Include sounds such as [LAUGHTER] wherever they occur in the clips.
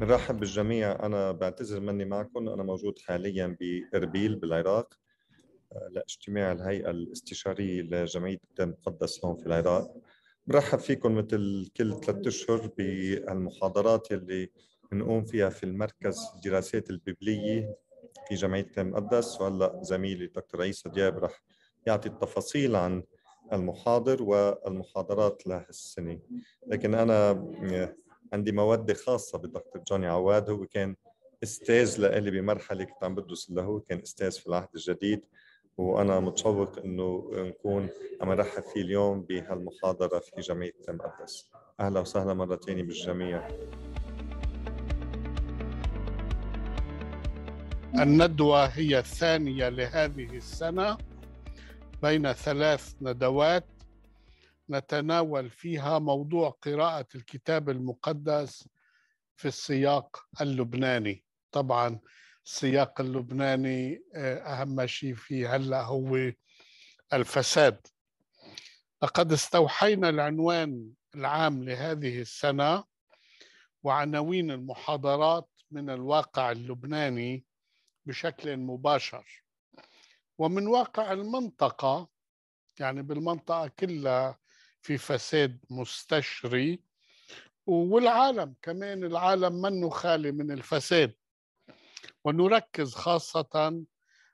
نرحب بالجميع أنا بعتذر مني معكم أنا موجود حاليا بإربيل بالعراق آه، لاجتماع الهيئة الاستشارية لجمعية المقدس هون في العراق برحب فيكم مثل كل ثلاثة أشهر بالمحاضرات اللي بنقوم فيها في المركز الدراسات الببلية في جمعية المقدس وهلا زميلي الدكتور عيسى دياب رح يعطي التفاصيل عن المحاضر والمحاضرات لهالسنة لكن أنا آه، عندي مودة خاصة بالدكتور جوني عواد هو كان استاذ لإلي بمرحلة كنت عم بدرس له كان استاذ في العهد الجديد وأنا متشوق إنه نكون عم نرحب فيه اليوم بهالمحاضرة في جمعية المقدس أهلا وسهلا مرة ثانية بالجميع الندوة هي الثانية لهذه السنة بين ثلاث ندوات نتناول فيها موضوع قراءة الكتاب المقدس في السياق اللبناني طبعا السياق اللبناني آه، أهم شيء فيه هلأ هو الفساد لقد استوحينا العنوان العام لهذه السنة وعناوين المحاضرات من الواقع اللبناني بشكل مباشر ومن واقع المنطقة يعني بالمنطقة كلها في فساد مستشري والعالم كمان العالم منه خالي من الفساد ونركز خاصة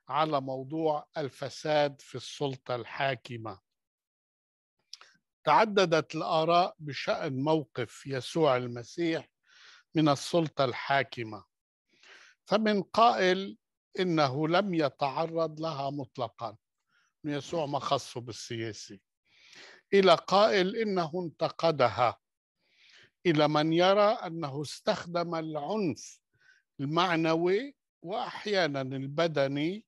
على موضوع الفساد في السلطة الحاكمة تعددت الآراء بشأن موقف يسوع المسيح من السلطة الحاكمة فمن قائل إنه لم يتعرض لها مطلقا يسوع ما خصه بالسياسي إلى قائل إنه انتقدها إلى من يرى أنه استخدم العنف المعنوي وأحيانا البدني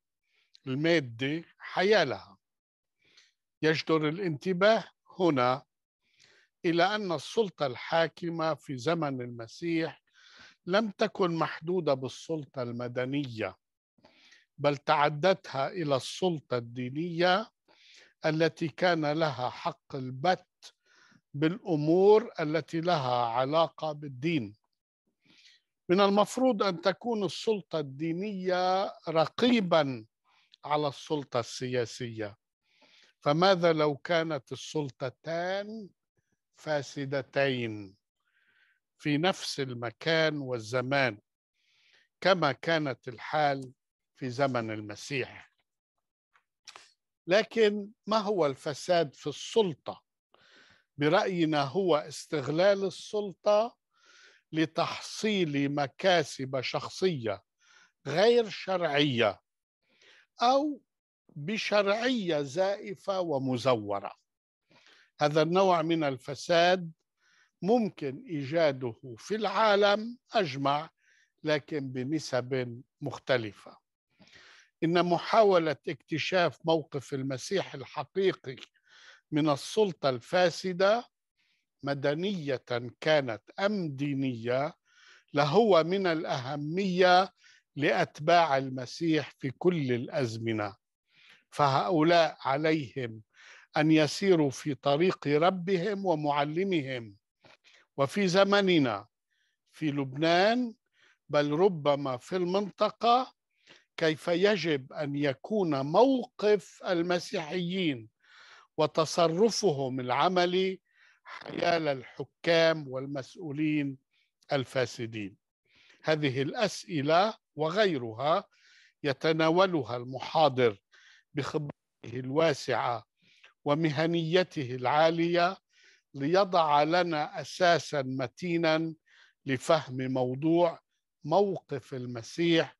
المادي حيالها يجدر الانتباه هنا إلى أن السلطة الحاكمة في زمن المسيح لم تكن محدودة بالسلطة المدنية بل تعدتها إلى السلطة الدينية التي كان لها حق البت بالامور التي لها علاقه بالدين من المفروض ان تكون السلطه الدينيه رقيبا على السلطه السياسيه فماذا لو كانت السلطتان فاسدتين في نفس المكان والزمان كما كانت الحال في زمن المسيح لكن ما هو الفساد في السلطه براينا هو استغلال السلطه لتحصيل مكاسب شخصيه غير شرعيه او بشرعيه زائفه ومزوره هذا النوع من الفساد ممكن ايجاده في العالم اجمع لكن بنسب مختلفه ان محاوله اكتشاف موقف المسيح الحقيقي من السلطه الفاسده مدنيه كانت ام دينيه لهو من الاهميه لاتباع المسيح في كل الازمنه فهؤلاء عليهم ان يسيروا في طريق ربهم ومعلمهم وفي زمننا في لبنان بل ربما في المنطقه كيف يجب ان يكون موقف المسيحيين وتصرفهم العملي حيال الحكام والمسؤولين الفاسدين هذه الاسئله وغيرها يتناولها المحاضر بخبرته الواسعه ومهنيته العاليه ليضع لنا اساسا متينا لفهم موضوع موقف المسيح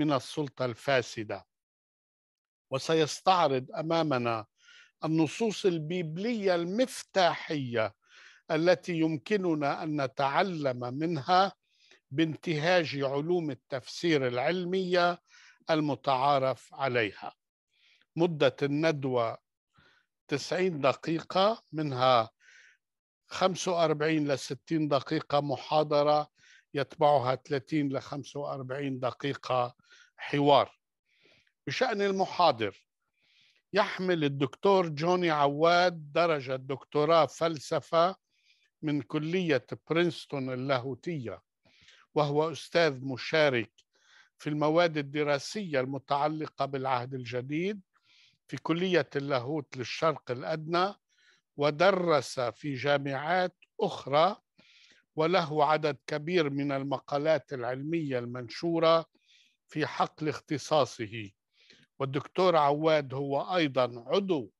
من السلطه الفاسده وسيستعرض امامنا النصوص البيبليه المفتاحيه التي يمكننا ان نتعلم منها بانتهاج علوم التفسير العلميه المتعارف عليها مده الندوه 90 دقيقه منها 45 ل 60 دقيقه محاضره يتبعها 30 ل 45 دقيقه حوار بشأن المحاضر يحمل الدكتور جوني عواد درجة دكتوراه فلسفة من كلية برينستون اللاهوتية وهو أستاذ مشارك في المواد الدراسية المتعلقة بالعهد الجديد في كلية اللاهوت للشرق الأدنى ودرس في جامعات أخرى وله عدد كبير من المقالات العلمية المنشورة في حقل اختصاصه والدكتور عواد هو أيضا عضو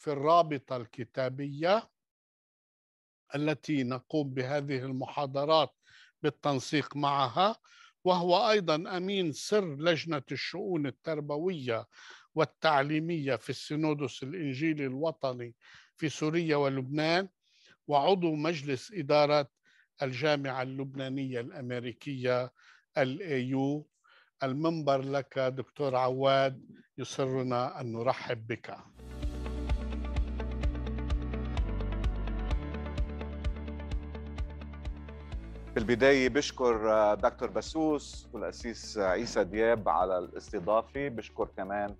في الرابطة الكتابية التي نقوم بهذه المحاضرات بالتنسيق معها وهو أيضا أمين سر لجنة الشؤون التربوية والتعليمية في السينودس الإنجيلي الوطني في سوريا ولبنان وعضو مجلس إدارة الجامعة اللبنانية الأمريكية الأيو المنبر لك دكتور عواد يسرنا أن نرحب بك في البداية بشكر دكتور بسوس والأسيس عيسى دياب على الاستضافة بشكر كمان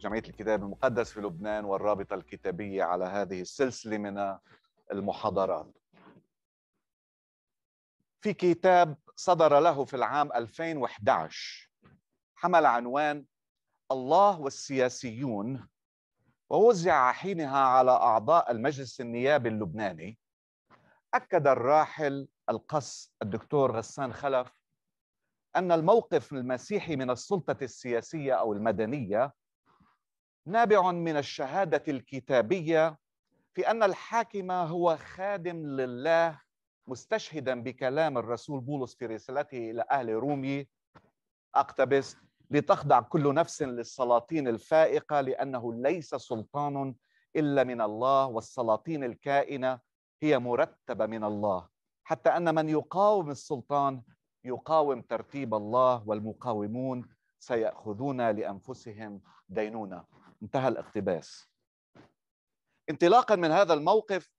جمعية الكتاب المقدس في لبنان والرابطة الكتابية على هذه السلسلة من المحاضرات في كتاب صدر له في العام 2011 حمل عنوان الله والسياسيون ووزع حينها على أعضاء المجلس النيابي اللبناني أكد الراحل القس الدكتور غسان خلف أن الموقف المسيحي من السلطة السياسية أو المدنية نابع من الشهادة الكتابية في أن الحاكم هو خادم لله مستشهدا بكلام الرسول بولس في رسالته الى اهل رومي اقتبس لتخضع كل نفس للسلاطين الفائقه لانه ليس سلطان الا من الله والسلاطين الكائنه هي مرتبه من الله حتى ان من يقاوم السلطان يقاوم ترتيب الله والمقاومون سياخذون لانفسهم دينونه انتهى الاقتباس انطلاقا من هذا الموقف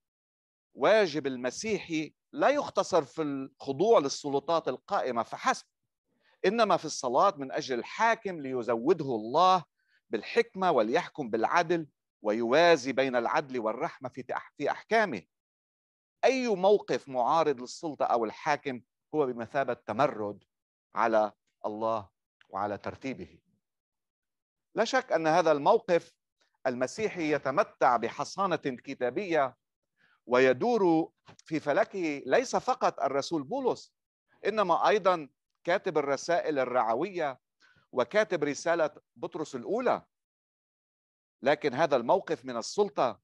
واجب المسيحي لا يختصر في الخضوع للسلطات القائمه فحسب انما في الصلاه من اجل الحاكم ليزوده الله بالحكمه وليحكم بالعدل ويوازي بين العدل والرحمه في في احكامه. اي موقف معارض للسلطه او الحاكم هو بمثابه تمرد على الله وعلى ترتيبه. لا شك ان هذا الموقف المسيحي يتمتع بحصانه كتابيه ويدور في فلكه ليس فقط الرسول بولس انما ايضا كاتب الرسائل الرعويه وكاتب رساله بطرس الاولى لكن هذا الموقف من السلطه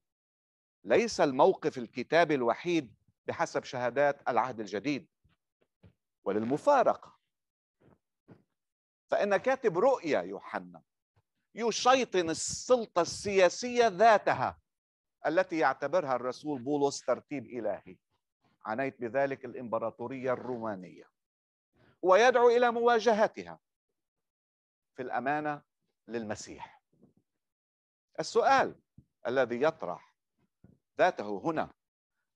ليس الموقف الكتابي الوحيد بحسب شهادات العهد الجديد وللمفارقه فان كاتب رؤيا يوحنا يشيطن السلطه السياسيه ذاتها التي يعتبرها الرسول بولس ترتيب إلهي عنيت بذلك الإمبراطورية الرومانية ويدعو إلى مواجهتها في الأمانة للمسيح السؤال الذي يطرح ذاته هنا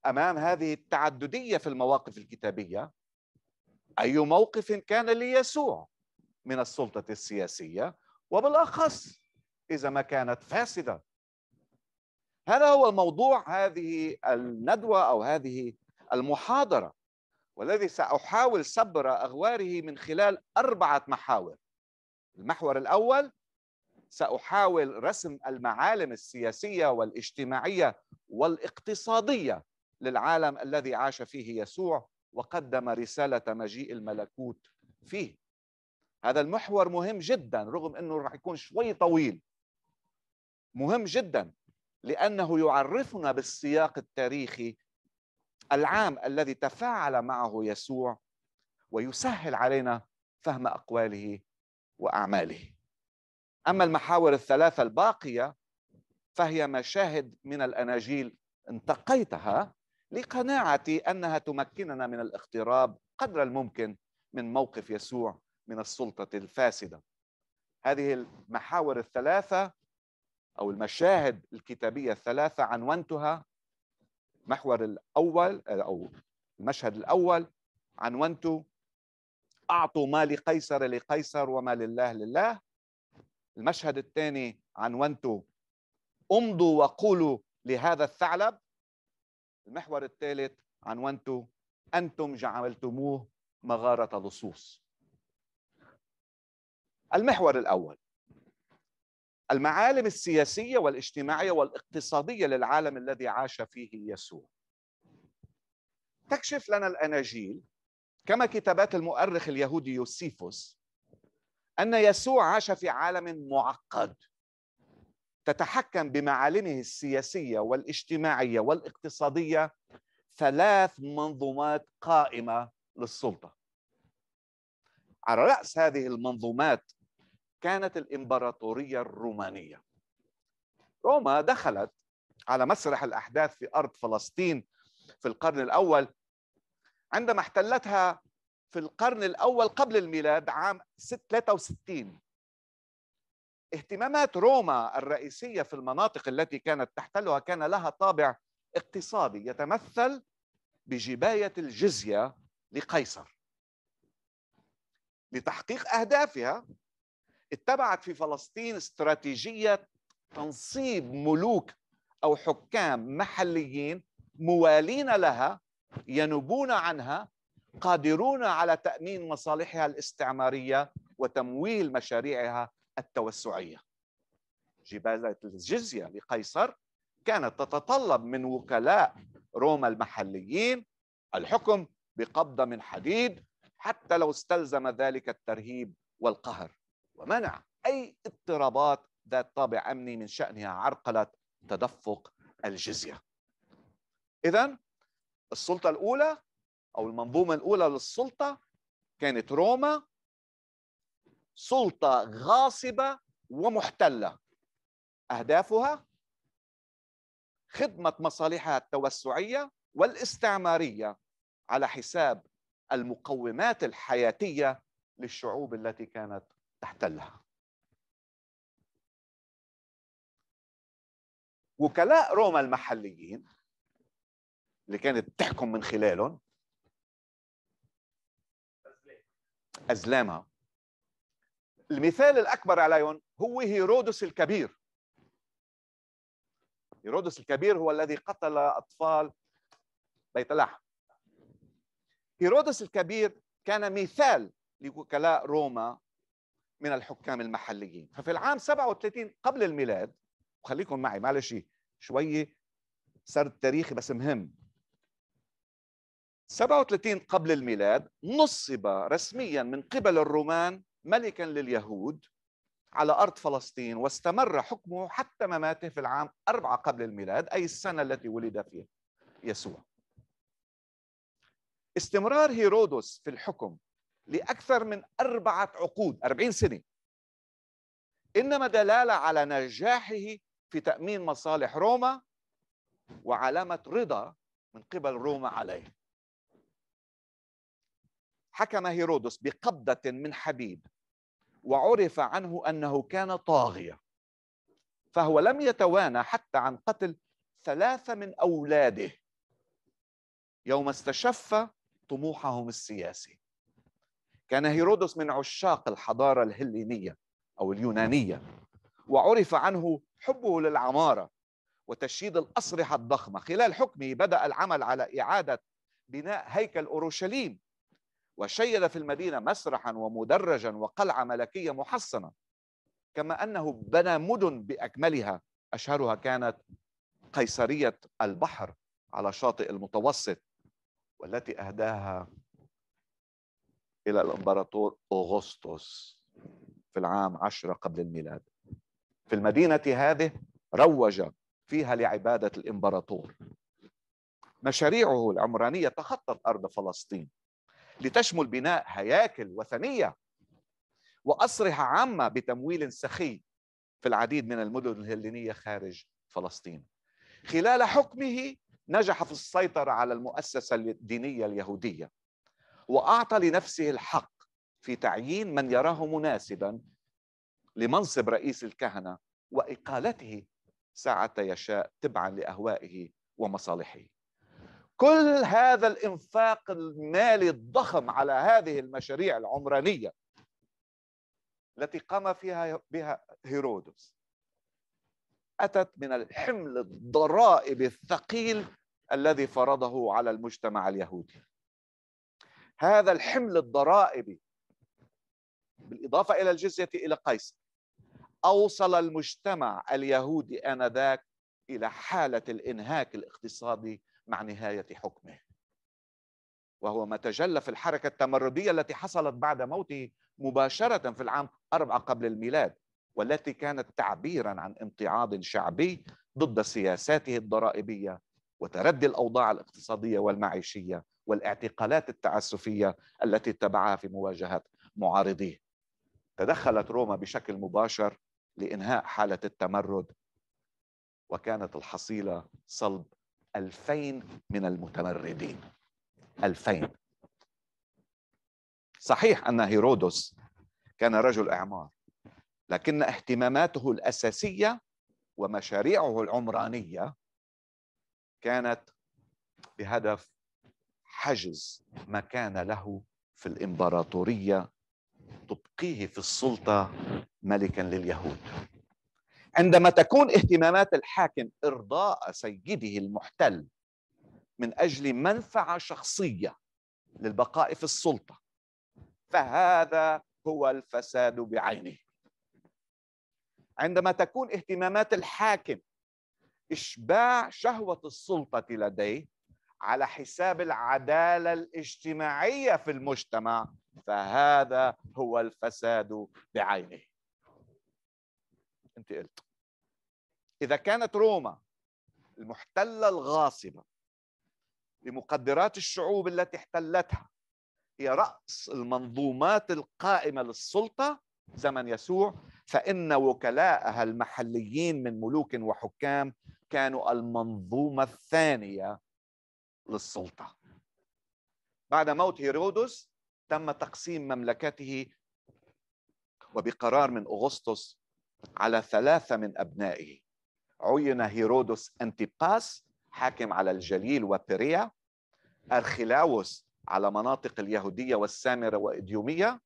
امام هذه التعدديه في المواقف الكتابيه اي موقف كان ليسوع من السلطه السياسيه وبالاخص اذا ما كانت فاسده هذا هو الموضوع هذه الندوه او هذه المحاضره والذي ساحاول سبر اغواره من خلال اربعه محاور المحور الاول ساحاول رسم المعالم السياسيه والاجتماعيه والاقتصاديه للعالم الذي عاش فيه يسوع وقدم رساله مجيء الملكوت فيه هذا المحور مهم جدا رغم انه راح يكون شوي طويل مهم جدا لأنه يعرفنا بالسياق التاريخي العام الذي تفاعل معه يسوع ويسهل علينا فهم أقواله وأعماله أما المحاور الثلاثة الباقية فهي مشاهد من الأناجيل انتقيتها لقناعتي أنها تمكننا من الاقتراب قدر الممكن من موقف يسوع من السلطة الفاسدة هذه المحاور الثلاثة او المشاهد الكتابيه الثلاثه عنونتها محور الاول او المشهد الاول عنونته اعطوا ما لقيصر لقيصر وما لله لله المشهد الثاني عنونته امضوا وقولوا لهذا الثعلب المحور الثالث عنونته أنتم جعلتموه مغارة لصوص المحور الأول المعالم السياسيه والاجتماعيه والاقتصاديه للعالم الذي عاش فيه يسوع. تكشف لنا الاناجيل كما كتابات المؤرخ اليهودي يوسيفوس ان يسوع عاش في عالم معقد تتحكم بمعالمه السياسيه والاجتماعيه والاقتصاديه ثلاث منظومات قائمه للسلطه. على راس هذه المنظومات كانت الإمبراطورية الرومانية روما دخلت على مسرح الأحداث في أرض فلسطين في القرن الأول عندما احتلتها في القرن الأول قبل الميلاد عام 63 اهتمامات روما الرئيسية في المناطق التي كانت تحتلها كان لها طابع اقتصادي يتمثل بجباية الجزية لقيصر لتحقيق أهدافها اتبعت في فلسطين استراتيجية تنصيب ملوك أو حكام محليين موالين لها ينوبون عنها قادرون على تأمين مصالحها الاستعمارية وتمويل مشاريعها التوسعية جبالة الجزية لقيصر كانت تتطلب من وكلاء روما المحليين الحكم بقبضة من حديد حتى لو استلزم ذلك الترهيب والقهر ومنع أي اضطرابات ذات طابع أمني من شأنها عرقلة تدفق الجزية إذا السلطة الأولى أو المنظومة الأولى للسلطة كانت روما سلطة غاصبة ومحتلة أهدافها خدمة مصالحها التوسعية والاستعمارية على حساب المقومات الحياتية للشعوب التي كانت تحتلها وكلاء روما المحليين اللي كانت تحكم من خلالهم أزلامها المثال الأكبر عليهم هو هيرودس الكبير هيرودس الكبير هو الذي قتل أطفال بيت لحم هيرودس الكبير كان مثال لوكلاء روما من الحكام المحليين ففي العام 37 قبل الميلاد وخليكم معي معلش شوية سرد تاريخي بس مهم 37 قبل الميلاد نصب رسميا من قبل الرومان ملكا لليهود على أرض فلسطين واستمر حكمه حتى مماته في العام أربعة قبل الميلاد أي السنة التي ولد فيها يسوع استمرار هيرودس في الحكم لأكثر من أربعة عقود 40 سنة إنما دلالة على نجاحه في تأمين مصالح روما وعلامة رضا من قبل روما عليه حكم هيرودس بقبضة من حديد وعرف عنه أنه كان طاغية فهو لم يتوانى حتى عن قتل ثلاثة من أولاده يوم استشف طموحهم السياسي كان هيرودس من عشاق الحضارة الهلينية أو اليونانية وعرف عنه حبه للعمارة وتشييد الأصرحة الضخمة خلال حكمه بدأ العمل على إعادة بناء هيكل أورشليم وشيد في المدينة مسرحا ومدرجا وقلعة ملكية محصنة كما أنه بنى مدن بأكملها أشهرها كانت قيصرية البحر على شاطئ المتوسط والتي أهداها إلى الإمبراطور أغسطس في العام عشرة قبل الميلاد في المدينة هذه روج فيها لعبادة الإمبراطور مشاريعه العمرانية تخطت أرض فلسطين لتشمل بناء هياكل وثنية وأسرحة عامة بتمويل سخي في العديد من المدن الهلينية خارج فلسطين خلال حكمه نجح في السيطرة على المؤسسة الدينية اليهودية واعطى لنفسه الحق في تعيين من يراه مناسبا لمنصب رئيس الكهنه واقالته ساعه يشاء تبعا لاهوائه ومصالحه. كل هذا الانفاق المالي الضخم على هذه المشاريع العمرانيه التي قام فيها بها هيرودس اتت من الحمل الضرائب الثقيل الذي فرضه على المجتمع اليهودي هذا الحمل الضرائبي بالإضافة إلى الجزية إلى قيصر أوصل المجتمع اليهودي آنذاك إلى حالة الإنهاك الاقتصادي مع نهاية حكمه وهو ما تجلى في الحركة التمردية التي حصلت بعد موته مباشرة في العام أربعة قبل الميلاد والتي كانت تعبيرا عن امتعاض شعبي ضد سياساته الضرائبية وتردي الأوضاع الاقتصادية والمعيشية والاعتقالات التعسفية التي اتبعها في مواجهة معارضيه تدخلت روما بشكل مباشر لإنهاء حالة التمرد وكانت الحصيلة صلب ألفين من المتمردين ألفين صحيح أن هيرودس كان رجل إعمار لكن اهتماماته الأساسية ومشاريعه العمرانية كانت بهدف حجز ما كان له في الامبراطوريه تبقيه في السلطه ملكا لليهود عندما تكون اهتمامات الحاكم ارضاء سيده المحتل من اجل منفعه شخصيه للبقاء في السلطه فهذا هو الفساد بعينه عندما تكون اهتمامات الحاكم اشباع شهوه السلطه لديه على حساب العداله الاجتماعيه في المجتمع فهذا هو الفساد بعينه انت قلت اذا كانت روما المحتله الغاصبه لمقدرات الشعوب التي احتلتها هي راس المنظومات القائمه للسلطه زمن يسوع فان وكلاءها المحليين من ملوك وحكام كانوا المنظومه الثانيه للسلطة بعد موت هيرودس تم تقسيم مملكته وبقرار من أغسطس على ثلاثة من أبنائه عين هيرودس أنتيباس حاكم على الجليل وبيريا أرخيلاوس على مناطق اليهودية والسامرة وإديومية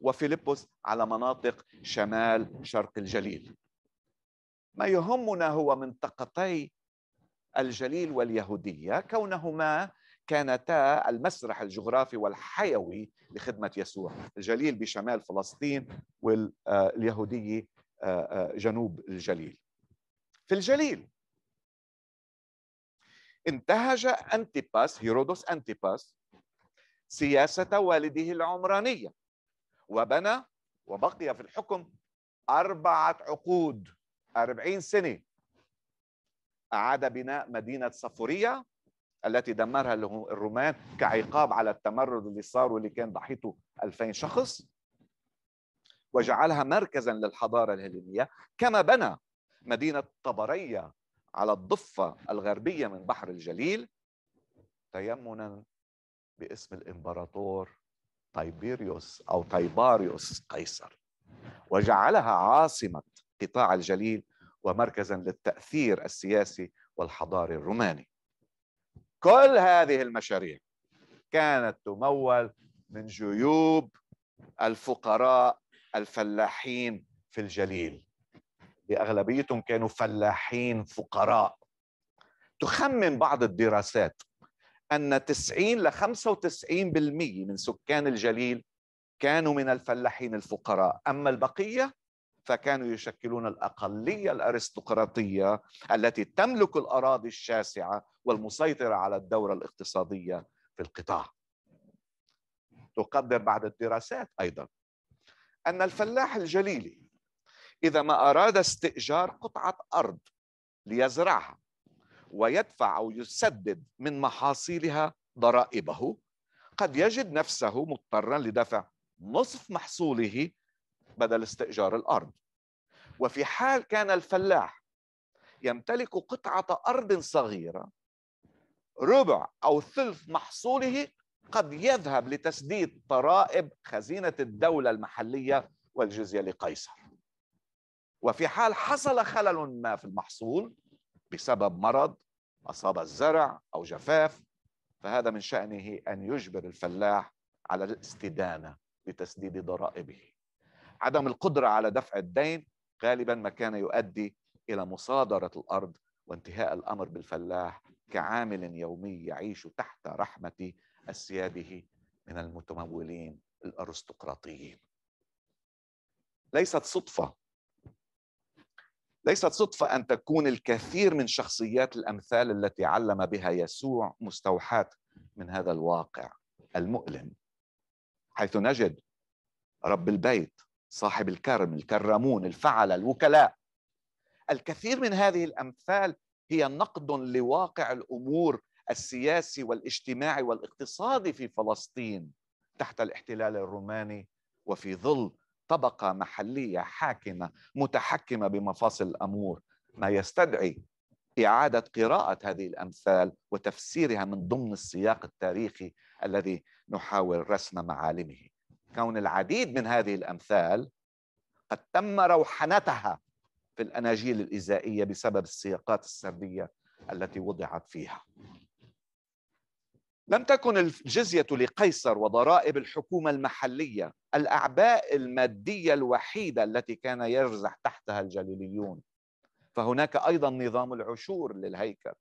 وفيلبس على مناطق شمال شرق الجليل ما يهمنا هو منطقتي الجليل واليهودية كونهما كانتا المسرح الجغرافي والحيوي لخدمة يسوع الجليل بشمال فلسطين واليهودية آه، آه، جنوب الجليل في الجليل انتهج أنتيباس هيرودوس أنتيباس سياسة والده العمرانية وبنى وبقي في الحكم أربعة عقود أربعين سنة أعاد بناء مدينة صفورية التي دمرها الرومان كعقاب على التمرد اللي صار واللي كان ضحيته 2000 شخص وجعلها مركزا للحضارة الهلينية كما بنى مدينة طبرية على الضفة الغربية من بحر الجليل تيمنا باسم الإمبراطور تايبيريوس أو تايباريوس قيصر وجعلها عاصمة قطاع الجليل ومركزا للتأثير السياسي والحضاري الروماني كل هذه المشاريع كانت تمول من جيوب الفقراء الفلاحين في الجليل لأغلبيتهم كانوا فلاحين فقراء تخمن بعض الدراسات أن 90 ل 95% من سكان الجليل كانوا من الفلاحين الفقراء أما البقية فكانوا يشكلون الاقليه الارستقراطيه التي تملك الاراضي الشاسعه والمسيطره على الدوره الاقتصاديه في القطاع. تقدر بعد الدراسات ايضا ان الفلاح الجليلي اذا ما اراد استئجار قطعه ارض ليزرعها ويدفع او يسدد من محاصيلها ضرائبه قد يجد نفسه مضطرا لدفع نصف محصوله بدل استئجار الارض وفي حال كان الفلاح يمتلك قطعه ارض صغيره ربع او ثلث محصوله قد يذهب لتسديد ضرائب خزينه الدوله المحليه والجزيه لقيصر وفي حال حصل خلل ما في المحصول بسبب مرض اصاب الزرع او جفاف فهذا من شانه ان يجبر الفلاح على الاستدانه لتسديد ضرائبه عدم القدرة على دفع الدين غالبا ما كان يؤدي إلى مصادرة الأرض وانتهاء الأمر بالفلاح كعامل يومي يعيش تحت رحمة أسياده من المتمولين الأرستقراطيين ليست صدفة ليست صدفة أن تكون الكثير من شخصيات الأمثال التي علم بها يسوع مستوحاة من هذا الواقع المؤلم حيث نجد رب البيت صاحب الكرم الكرمون الفعل الوكلاء الكثير من هذه الامثال هي نقد لواقع الامور السياسي والاجتماعي والاقتصادي في فلسطين تحت الاحتلال الروماني وفي ظل طبقه محليه حاكمه متحكمه بمفاصل الامور ما يستدعي اعاده قراءه هذه الامثال وتفسيرها من ضمن السياق التاريخي الذي نحاول رسم معالمه كون العديد من هذه الأمثال قد تم روحنتها في الأناجيل الإزائية بسبب السياقات السردية التي وضعت فيها لم تكن الجزية لقيصر وضرائب الحكومة المحلية الأعباء المادية الوحيدة التي كان يرزح تحتها الجليليون فهناك أيضا نظام العشور للهيكل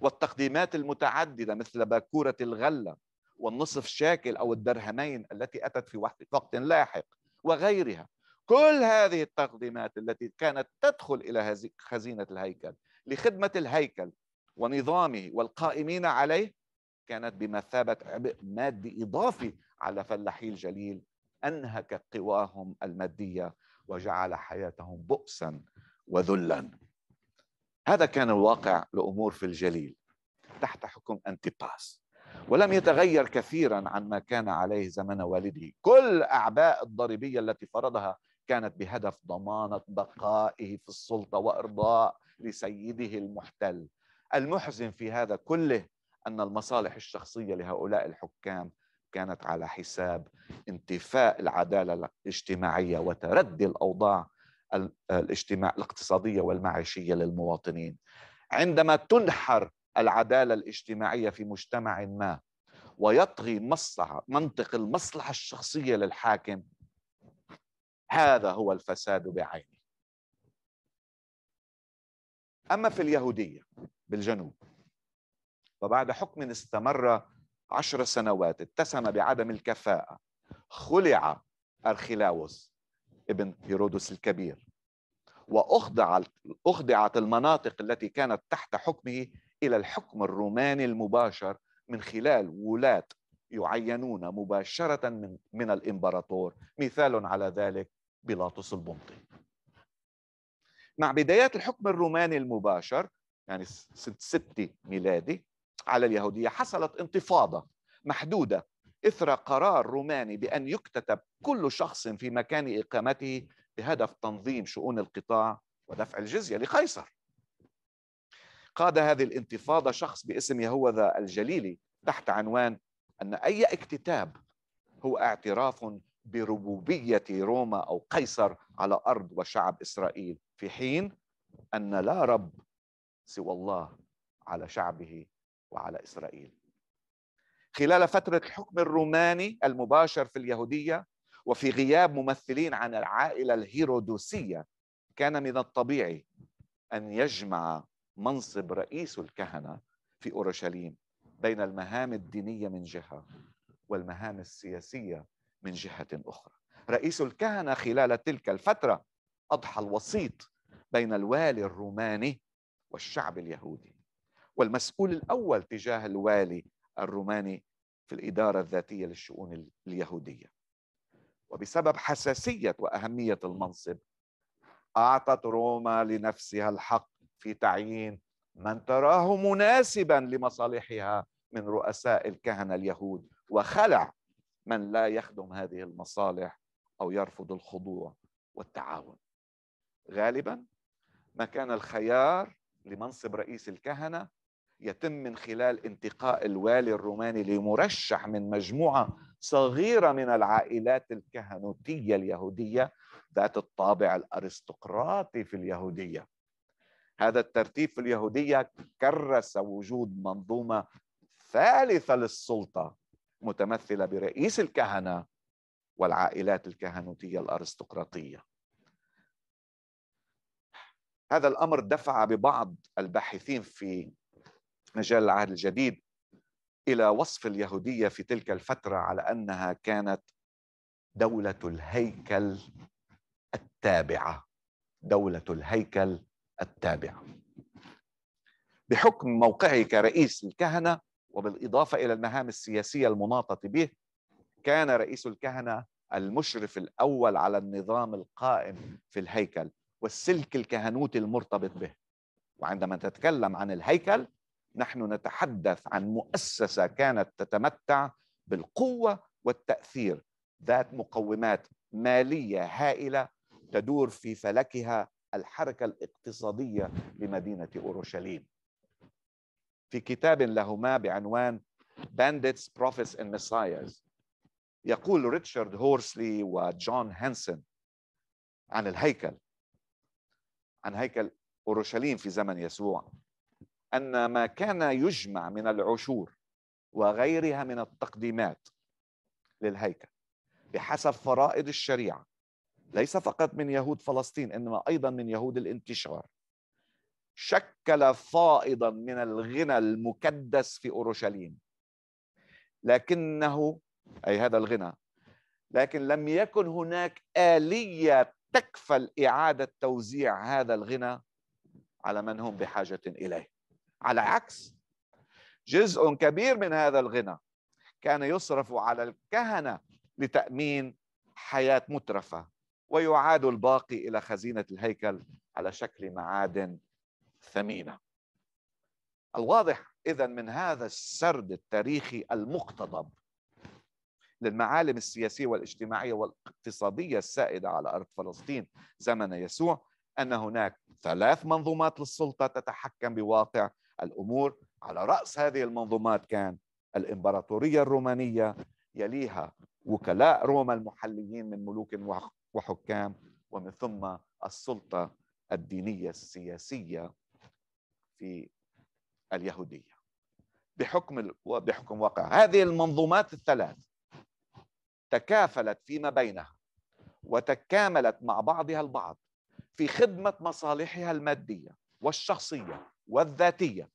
والتقديمات المتعددة مثل باكورة الغلة والنصف شاكل أو الدرهمين التي أتت في وقت لاحق وغيرها كل هذه التقديمات التي كانت تدخل إلى خزينة الهيكل لخدمة الهيكل ونظامه والقائمين عليه كانت بمثابة عبء مادي إضافي على فلاحي الجليل أنهك قواهم المادية وجعل حياتهم بؤسا وذلا هذا كان الواقع لأمور في الجليل تحت حكم أنتيباس ولم يتغير كثيرا عن ما كان عليه زمن والده كل أعباء الضريبية التي فرضها كانت بهدف ضمانة بقائه في السلطة وإرضاء لسيده المحتل المحزن في هذا كله أن المصالح الشخصية لهؤلاء الحكام كانت على حساب انتفاء العدالة الاجتماعية وتردي الأوضاع الاجتماع الاقتصادية والمعيشية للمواطنين عندما تنحر العدالة الاجتماعية في مجتمع ما ويطغي مصلحة منطق المصلحة الشخصية للحاكم هذا هو الفساد بعينه أما في اليهودية بالجنوب فبعد حكم استمر عشر سنوات اتسم بعدم الكفاءة خلع أرخلاوس ابن هيرودس الكبير وأخضعت أخضعت المناطق التي كانت تحت حكمه الى الحكم الروماني المباشر من خلال ولاه يعينون مباشره من من الامبراطور مثال على ذلك بيلاطس البنطي مع بدايات الحكم الروماني المباشر يعني ست ميلادي على اليهوديه حصلت انتفاضه محدوده اثر قرار روماني بان يكتتب كل شخص في مكان اقامته بهدف تنظيم شؤون القطاع ودفع الجزيه لقيصر قاد هذه الانتفاضة شخص باسم يهوذا الجليلي تحت عنوان أن أي اكتتاب هو اعتراف بربوبية روما أو قيصر على أرض وشعب إسرائيل في حين أن لا رب سوى الله على شعبه وعلى إسرائيل خلال فترة الحكم الروماني المباشر في اليهودية وفي غياب ممثلين عن العائلة الهيرودوسية كان من الطبيعي أن يجمع منصب رئيس الكهنه في اورشليم بين المهام الدينيه من جهه والمهام السياسيه من جهه اخرى. رئيس الكهنه خلال تلك الفتره اضحى الوسيط بين الوالي الروماني والشعب اليهودي. والمسؤول الاول تجاه الوالي الروماني في الاداره الذاتيه للشؤون اليهوديه. وبسبب حساسيه واهميه المنصب اعطت روما لنفسها الحق في تعيين من تراه مناسبا لمصالحها من رؤساء الكهنه اليهود وخلع من لا يخدم هذه المصالح او يرفض الخضوع والتعاون غالبا ما كان الخيار لمنصب رئيس الكهنه يتم من خلال انتقاء الوالي الروماني لمرشح من مجموعه صغيره من العائلات الكهنوتيه اليهوديه ذات الطابع الارستقراطي في اليهوديه هذا الترتيب في اليهودية كرس وجود منظومة ثالثة للسلطة متمثلة برئيس الكهنة والعائلات الكهنوتية الأرستقراطية هذا الأمر دفع ببعض الباحثين في مجال العهد الجديد إلى وصف اليهودية في تلك الفترة على أنها كانت دولة الهيكل التابعة دولة الهيكل التابع بحكم موقعه كرئيس الكهنه وبالاضافه الى المهام السياسيه المناطه به كان رئيس الكهنه المشرف الاول على النظام القائم في الهيكل والسلك الكهنوتي المرتبط به وعندما نتكلم عن الهيكل نحن نتحدث عن مؤسسه كانت تتمتع بالقوه والتاثير ذات مقومات ماليه هائله تدور في فلكها الحركة الاقتصادية لمدينة أورشليم في كتاب لهما بعنوان Bandits, Prophets and Messiahs يقول ريتشارد هورسلي وجون هانسون عن الهيكل عن هيكل أورشليم في زمن يسوع أن ما كان يجمع من العشور وغيرها من التقديمات للهيكل بحسب فرائض الشريعة ليس فقط من يهود فلسطين انما ايضا من يهود الانتشار شكل فائضا من الغنى المكدس في اورشليم لكنه اي هذا الغنى لكن لم يكن هناك اليه تكفل اعاده توزيع هذا الغنى على من هم بحاجه اليه على عكس جزء كبير من هذا الغنى كان يصرف على الكهنه لتامين حياه مترفه ويعاد الباقي إلى خزينة الهيكل على شكل معادن ثمينة الواضح إذا من هذا السرد التاريخي المقتضب للمعالم السياسية والاجتماعية والاقتصادية السائدة على أرض فلسطين زمن يسوع أن هناك ثلاث منظومات للسلطة تتحكم بواقع الأمور على رأس هذه المنظومات كان الإمبراطورية الرومانية يليها وكلاء روما المحليين من ملوك وحكام ومن ثم السلطه الدينيه السياسيه في اليهوديه بحكم بحكم واقع هذه المنظومات الثلاث تكافلت فيما بينها وتكاملت مع بعضها البعض في خدمه مصالحها الماديه والشخصيه والذاتيه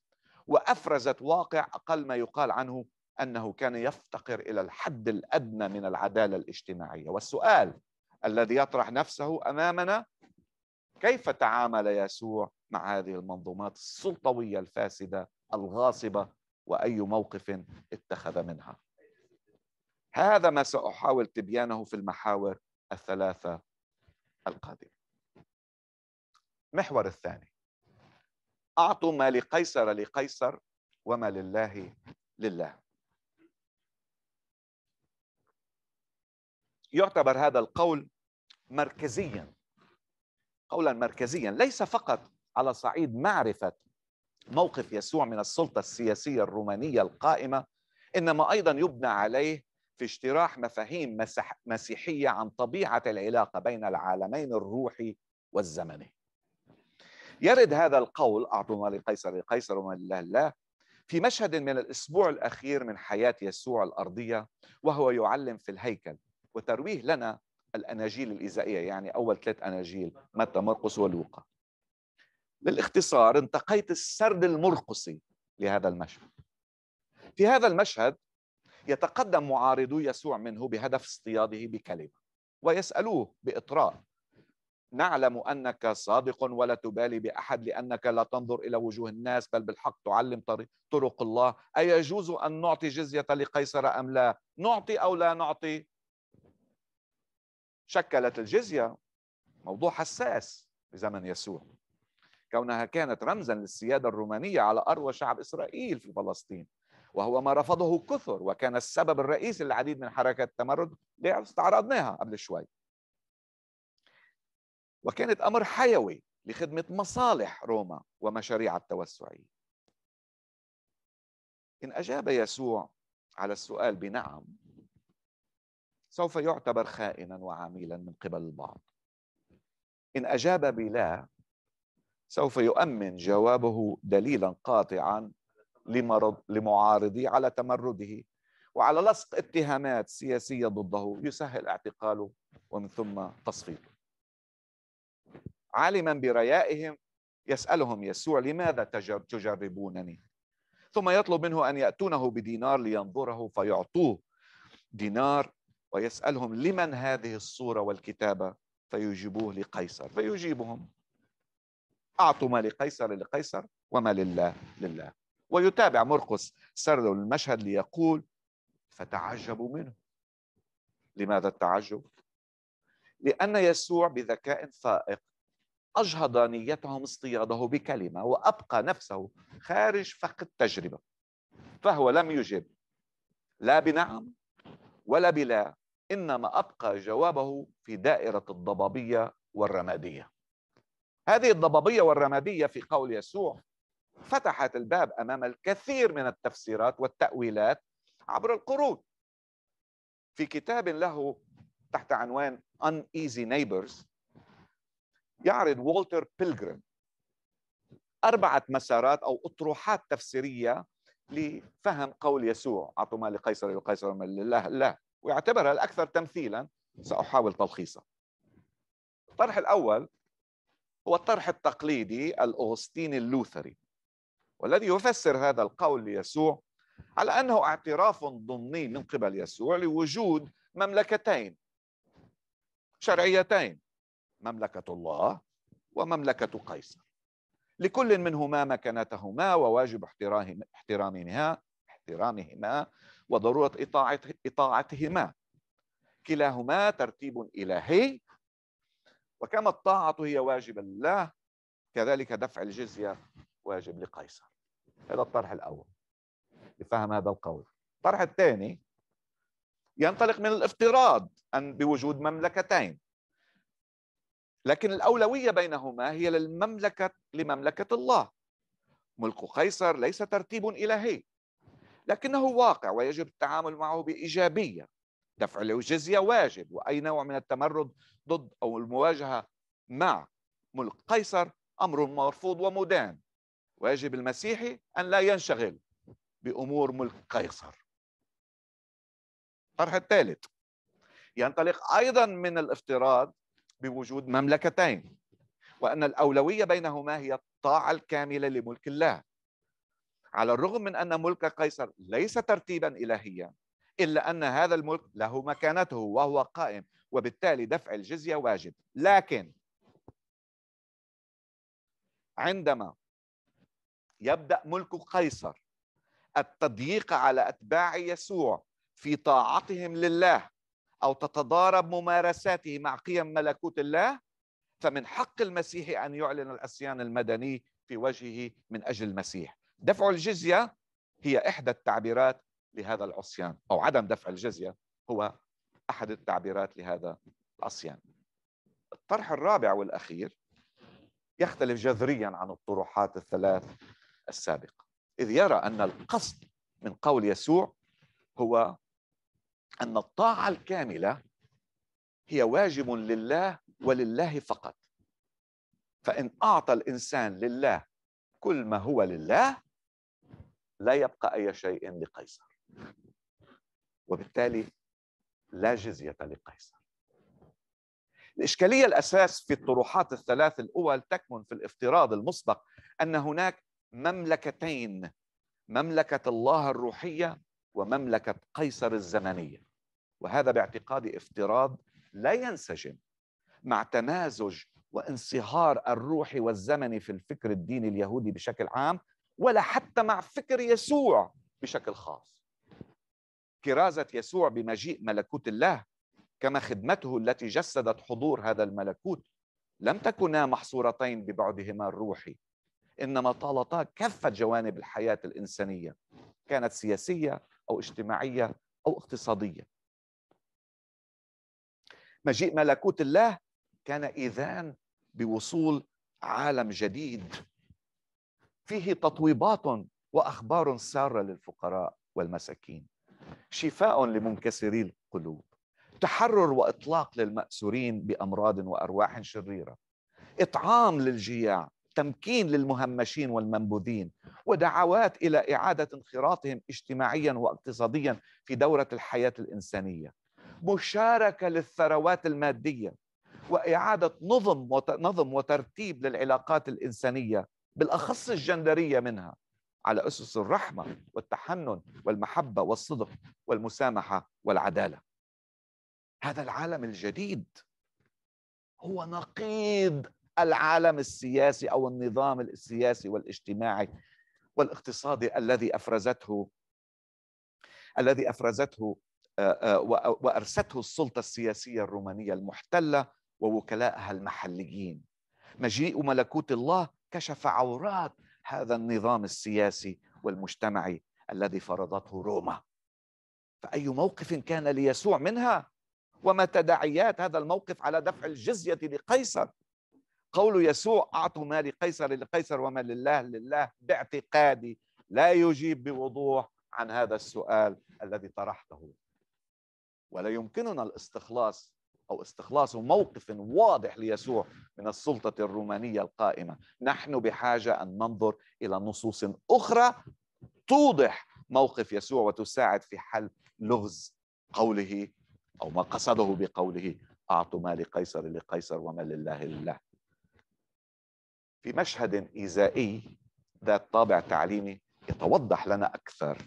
وافرزت واقع اقل ما يقال عنه انه كان يفتقر الى الحد الادنى من العداله الاجتماعيه والسؤال الذي يطرح نفسه امامنا كيف تعامل يسوع مع هذه المنظومات السلطويه الفاسده الغاصبه واي موقف اتخذ منها هذا ما ساحاول تبيانه في المحاور الثلاثه القادمه المحور الثاني اعطوا ما لقيصر لقيصر وما لله لله يعتبر هذا القول مركزيا قولا مركزيا ليس فقط على صعيد معرفه موقف يسوع من السلطه السياسيه الرومانيه القائمه انما ايضا يبنى عليه في اجتراح مفاهيم مسيحيه عن طبيعه العلاقه بين العالمين الروحي والزمني. يرد هذا القول اعطوا ما لقيصر لقيصر وما لله الله في مشهد من الاسبوع الاخير من حياه يسوع الارضيه وهو يعلم في الهيكل وترويه لنا الأناجيل الإزائية يعني أول ثلاث أناجيل متى مرقس ولوقا بالاختصار انتقيت السرد المرقصي لهذا المشهد في هذا المشهد يتقدم معارضو يسوع منه بهدف اصطياده بكلمة ويسألوه بإطراء نعلم أنك صادق ولا تبالي بأحد لأنك لا تنظر إلى وجوه الناس بل بالحق تعلم طرق الله أيجوز أن نعطي جزية لقيصر أم لا نعطي أو لا نعطي شكلت الجزية موضوع حساس بزمن يسوع كونها كانت رمزا للسيادة الرومانية على أروى شعب إسرائيل في فلسطين وهو ما رفضه كثر وكان السبب الرئيسي للعديد من حركات التمرد اللي استعرضناها قبل شوي وكانت أمر حيوي لخدمة مصالح روما ومشاريع التوسعية إن أجاب يسوع على السؤال بنعم سوف يعتبر خائنا وعميلا من قبل البعض إن أجاب بلا سوف يؤمن جوابه دليلا قاطعا لمرض لمعارضي على تمرده وعلى لصق اتهامات سياسية ضده يسهل اعتقاله ومن ثم تصفيته عالما بريائهم يسألهم يسوع لماذا تجربونني ثم يطلب منه أن يأتونه بدينار لينظره فيعطوه دينار ويسألهم لمن هذه الصورة والكتابة فيجيبوه لقيصر فيجيبهم أعطوا ما لقيصر لقيصر وما لله لله ويتابع مرقس سرد المشهد ليقول فتعجبوا منه لماذا التعجب؟ لأن يسوع بذكاء فائق أجهض نيتهم اصطياده بكلمة وأبقى نفسه خارج فخ التجربة فهو لم يجب لا بنعم ولا بلا إنما أبقى جوابه في دائرة الضبابية والرمادية هذه الضبابية والرمادية في قول يسوع فتحت الباب أمام الكثير من التفسيرات والتأويلات عبر القرون في كتاب له تحت عنوان Uneasy Neighbors يعرض والتر بيلجريم أربعة مسارات أو أطروحات تفسيرية لفهم قول يسوع أعطوا ما لقيصر لقيصر وما لله لا ويعتبرها الأكثر تمثيلا سأحاول تلخيصها الطرح الأول هو الطرح التقليدي الأغسطيني اللوثري والذي يفسر هذا القول ليسوع على أنه اعتراف ضمني من قبل يسوع لوجود مملكتين شرعيتين مملكة الله ومملكة قيصر لكل منهما مكانتهما وواجب احترامهما احترامهما وضروره اطاعه اطاعتهما كلاهما ترتيب الهي وكما الطاعه هي واجب لله كذلك دفع الجزيه واجب لقيصر هذا الطرح الاول لفهم هذا القول الطرح الثاني ينطلق من الافتراض أن بوجود مملكتين لكن الأولوية بينهما هي للمملكة لمملكة الله ملك قيصر ليس ترتيب إلهي لكنه واقع ويجب التعامل معه بإيجابية دفع الجزية واجب وأي نوع من التمرد ضد أو المواجهة مع ملك قيصر أمر مرفوض ومدان ويجب المسيحي أن لا ينشغل بأمور ملك قيصر الطرح الثالث ينطلق أيضا من الافتراض بوجود مملكتين وأن الأولوية بينهما هي الطاعة الكاملة لملك الله على الرغم من أن ملك قيصر ليس ترتيبا إلهيا إلا أن هذا الملك له مكانته وهو قائم وبالتالي دفع الجزية واجب لكن عندما يبدأ ملك قيصر التضييق على أتباع يسوع في طاعتهم لله أو تتضارب ممارساته مع قيم ملكوت الله فمن حق المسيح أن يعلن العصيان المدني في وجهه من أجل المسيح دفع الجزية هي إحدى التعبيرات لهذا العصيان أو عدم دفع الجزية هو أحد التعبيرات لهذا العصيان الطرح الرابع والأخير يختلف جذريا عن الطروحات الثلاث السابقة إذ يرى أن القصد من قول يسوع هو أن الطاعة الكاملة هي واجب لله ولله فقط فإن أعطى الإنسان لله كل ما هو لله لا يبقى أي شيء لقيصر وبالتالي لا جزية لقيصر الإشكالية الأساس في الطروحات الثلاث الأول تكمن في الافتراض المسبق أن هناك مملكتين مملكة الله الروحية ومملكة قيصر الزمنية وهذا باعتقادي افتراض لا ينسجم مع تمازج وانصهار الروح والزمن في الفكر الديني اليهودي بشكل عام ولا حتى مع فكر يسوع بشكل خاص كرازة يسوع بمجيء ملكوت الله كما خدمته التي جسدت حضور هذا الملكوت لم تكونا محصورتين ببعدهما الروحي انما طالتا كافه جوانب الحياه الانسانيه كانت سياسيه او اجتماعيه او اقتصاديه مجيء ملكوت الله كان اذان بوصول عالم جديد فيه تطويبات واخبار ساره للفقراء والمساكين شفاء لمنكسري القلوب تحرر واطلاق للماسورين بامراض وارواح شريره اطعام للجياع تمكين للمهمشين والمنبوذين ودعوات الى اعاده انخراطهم اجتماعيا واقتصاديا في دوره الحياه الانسانيه مشاركه للثروات الماديه واعاده نظم نظم وترتيب للعلاقات الانسانيه بالاخص الجندريه منها على اسس الرحمه والتحنن والمحبه والصدق والمسامحه والعداله هذا العالم الجديد هو نقيض العالم السياسي او النظام السياسي والاجتماعي والاقتصادي الذي افرزته الذي افرزته آه، آه، وارسته السلطه السياسيه الرومانيه المحتله ووكلائها المحليين مجيء ملكوت الله كشف عورات هذا النظام السياسي والمجتمعي الذي فرضته روما فأي موقف كان ليسوع منها وما تداعيات هذا الموقف على دفع الجزية لقيصر قول يسوع أعطوا ما لقيصر لقيصر وما لله لله باعتقادي لا يجيب بوضوح عن هذا السؤال الذي طرحته ولا يمكننا الاستخلاص أو استخلاص موقف واضح ليسوع من السلطة الرومانية القائمة نحن بحاجة أن ننظر إلى نصوص أخرى توضح موقف يسوع وتساعد في حل لغز قوله أو ما قصده بقوله أعطوا ما لقيصر لقيصر وما لله لله في مشهد إيزائي ذات طابع تعليمي يتوضح لنا أكثر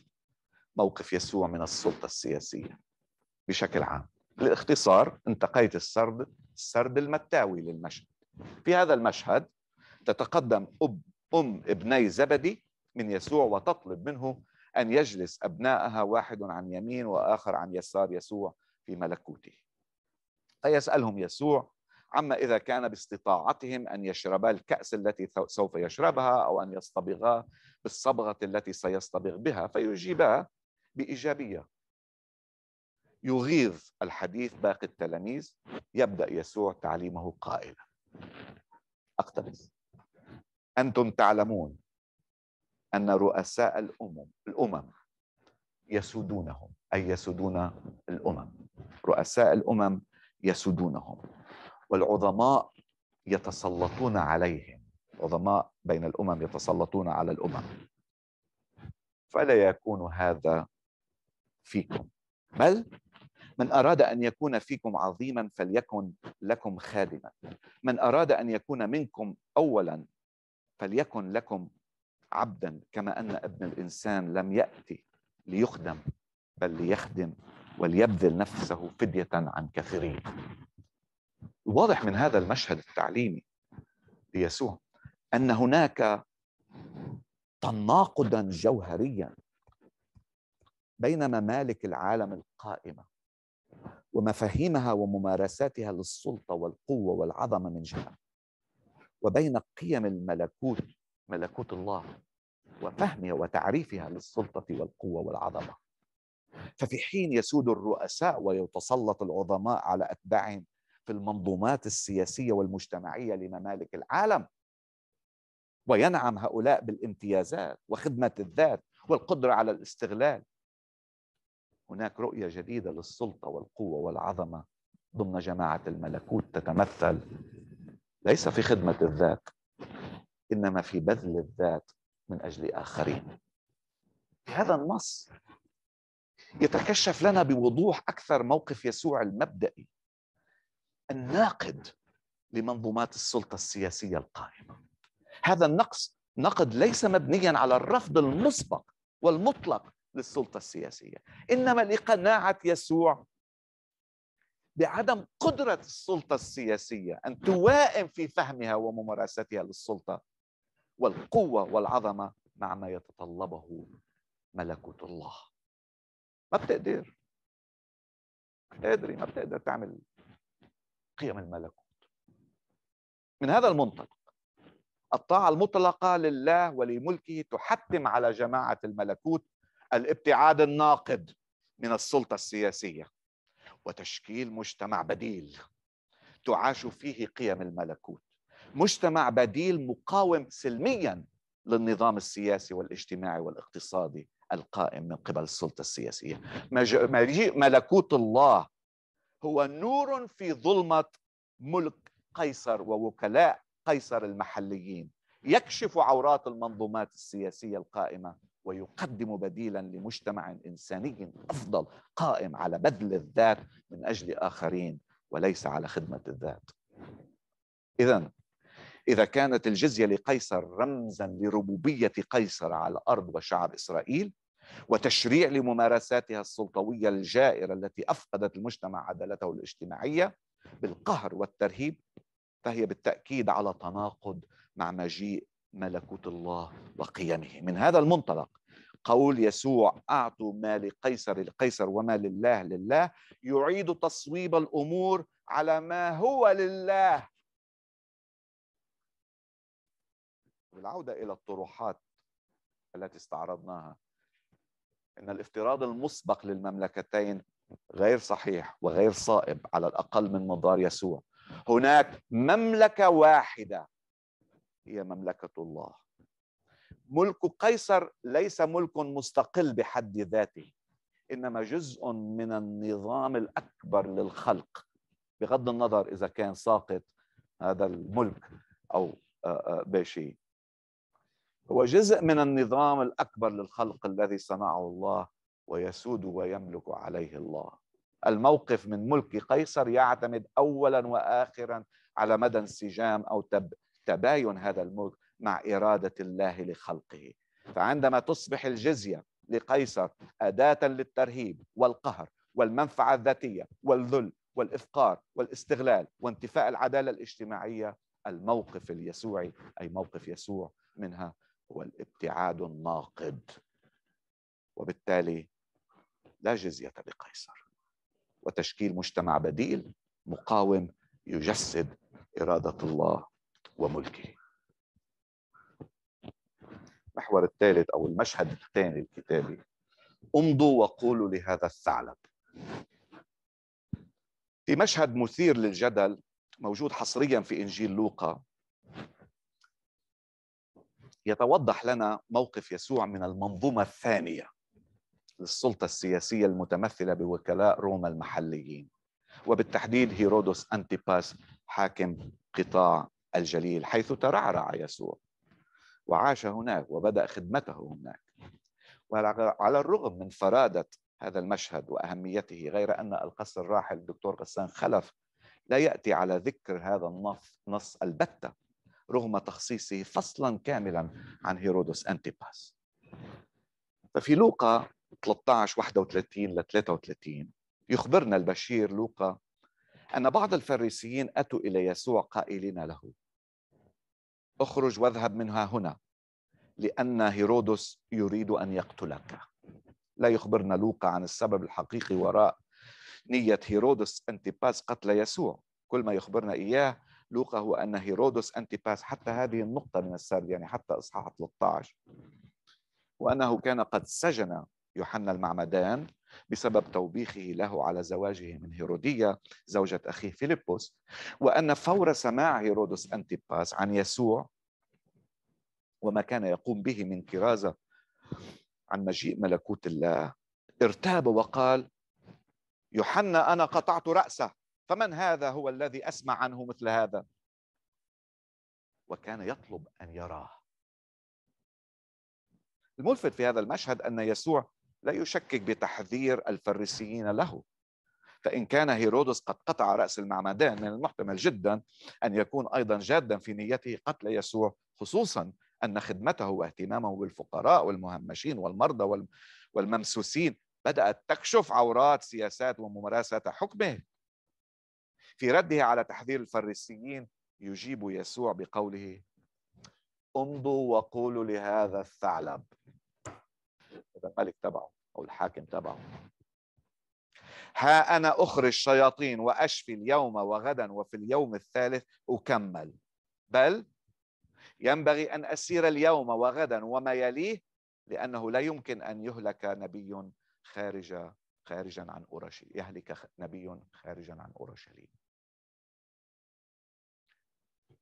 موقف يسوع من السلطة السياسية بشكل عام الاختصار انتقيت السرد السرد المتاوي للمشهد في هذا المشهد تتقدم أب أم ابني زبدي من يسوع وتطلب منه أن يجلس أبنائها واحد عن يمين وآخر عن يسار يسوع في ملكوته فيسألهم يسوع عما إذا كان باستطاعتهم أن يشربا الكأس التي سوف يشربها أو أن يصطبغا بالصبغة التي سيصطبغ بها فيجيبا بإيجابية يغيظ الحديث باقي التلاميذ يبدا يسوع تعليمه قائلا اقتبس انتم تعلمون ان رؤساء الامم الامم يسودونهم اي يسودون الامم رؤساء الامم يسودونهم والعظماء يتسلطون عليهم عظماء بين الامم يتسلطون على الامم فلا يكون هذا فيكم بل من أراد أن يكون فيكم عظيما فليكن لكم خادما من أراد أن يكون منكم أولا فليكن لكم عبدا كما أن ابن الإنسان لم يأتي ليخدم بل ليخدم وليبذل نفسه فدية عن كثيرين الواضح من هذا المشهد التعليمي ليسوع أن هناك تناقضا جوهريا بين ممالك العالم القائمة ومفاهيمها وممارساتها للسلطة والقوة والعظمة من جهة وبين قيم الملكوت ملكوت الله وفهمها وتعريفها للسلطة والقوة والعظمة ففي حين يسود الرؤساء ويتسلط العظماء على أتباعهم في المنظومات السياسية والمجتمعية لممالك العالم وينعم هؤلاء بالامتيازات وخدمة الذات والقدرة على الاستغلال هناك رؤيه جديده للسلطه والقوه والعظمه ضمن جماعه الملكوت تتمثل ليس في خدمه الذات انما في بذل الذات من اجل اخرين هذا النص يتكشف لنا بوضوح اكثر موقف يسوع المبدئي الناقد لمنظومات السلطه السياسيه القائمه هذا النقص نقد ليس مبنيا على الرفض المسبق والمطلق للسلطه السياسيه انما لقناعه يسوع بعدم قدره السلطه السياسيه ان توائم في فهمها وممارستها للسلطه والقوه والعظمه مع ما يتطلبه ملكوت الله ما بتقدر قادري ما بتقدر تعمل قيم الملكوت من هذا المنطلق الطاعة المطلقة لله ولملكه تحتم على جماعة الملكوت الابتعاد الناقد من السلطه السياسيه وتشكيل مجتمع بديل تعاش فيه قيم الملكوت مجتمع بديل مقاوم سلميا للنظام السياسي والاجتماعي والاقتصادي القائم من قبل السلطه السياسيه مجيء ملكوت الله هو نور في ظلمه ملك قيصر ووكلاء قيصر المحليين يكشف عورات المنظومات السياسيه القائمه ويقدم بديلا لمجتمع انساني افضل قائم على بذل الذات من اجل اخرين وليس على خدمه الذات. اذا اذا كانت الجزيه لقيصر رمزا لربوبيه قيصر على الارض وشعب اسرائيل وتشريع لممارساتها السلطويه الجائره التي افقدت المجتمع عدالته الاجتماعيه بالقهر والترهيب فهي بالتاكيد على تناقض مع مجيء ملكوت الله وقيمه من هذا المنطلق قول يسوع أعطوا ما لقيصر لقيصر وما لله لله يعيد تصويب الأمور على ما هو لله بالعودة إلى الطروحات التي استعرضناها ان الافتراض المسبق للمملكتين غير صحيح وغير صائب على الاقل من منظار يسوع هناك مملكه واحده هي مملكة الله ملك قيصر ليس ملك مستقل بحد ذاته انما جزء من النظام الاكبر للخلق بغض النظر اذا كان ساقط هذا الملك او آه، آه، باشي هو جزء من النظام الاكبر للخلق الذي صنعه الله ويسود ويملك عليه الله الموقف من ملك قيصر يعتمد اولا واخرا على مدى انسجام او تب تباين هذا الملك مع إرادة الله لخلقه فعندما تصبح الجزية لقيصر أداة للترهيب والقهر والمنفعة الذاتية والذل والإفقار والاستغلال وانتفاء العدالة الاجتماعية الموقف اليسوعي أي موقف يسوع منها هو الابتعاد الناقد وبالتالي لا جزية لقيصر وتشكيل مجتمع بديل مقاوم يجسد إرادة الله وملكه المحور الثالث أو المشهد الثاني الكتابي امضوا وقولوا لهذا الثعلب في مشهد مثير للجدل موجود حصريا في إنجيل لوقا يتوضح لنا موقف يسوع من المنظومة الثانية للسلطة السياسية المتمثلة بوكلاء روما المحليين وبالتحديد هيرودوس أنتيباس حاكم قطاع الجليل حيث ترعرع يسوع وعاش هناك وبدأ خدمته هناك وعلى الرغم من فرادة هذا المشهد وأهميته غير أن القصر الراحل الدكتور غسان خلف لا يأتي على ذكر هذا النص نص البتة رغم تخصيصه فصلا كاملا عن هيرودس أنتيباس ففي لوقا 13 31 ل 33 يخبرنا البشير لوقا أن بعض الفريسيين أتوا إلى يسوع قائلين له اخرج واذهب منها هنا لأن هيرودس يريد أن يقتلك لا يخبرنا لوقا عن السبب الحقيقي وراء نية هيرودس أنتيباس قتل يسوع كل ما يخبرنا إياه لوقا هو أن هيرودس أنتيباس حتى هذه النقطة من السرد يعني حتى إصحاح 13 وأنه كان قد سجن يوحنا المعمدان بسبب توبيخه له على زواجه من هيرودية زوجة أخيه فيلبوس وأن فور سماع هيرودس أنتيباس عن يسوع وما كان يقوم به من كرازة عن مجيء ملكوت الله ارتاب وقال يوحنا أنا قطعت رأسه فمن هذا هو الذي أسمع عنه مثل هذا وكان يطلب أن يراه الملفت في هذا المشهد أن يسوع لا يشكك بتحذير الفريسيين له فإن كان هيرودس قد قطع رأس المعمدان من المحتمل جدا أن يكون أيضا جادا في نيته قتل يسوع خصوصا أن خدمته واهتمامه بالفقراء والمهمشين والمرضى والممسوسين بدأت تكشف عورات سياسات وممارسة حكمه في رده على تحذير الفريسيين يجيب يسوع بقوله امضوا وقولوا لهذا الثعلب الملك تبعه أو الحاكم تبعه ها أنا أخرج الشياطين وأشفي اليوم وغدا وفي اليوم الثالث أكمل بل ينبغي أن أسير اليوم وغدا وما يليه لأنه لا يمكن أن يهلك نبي خارج خارجا عن أورشليم يهلك نبي خارجا عن أورشليم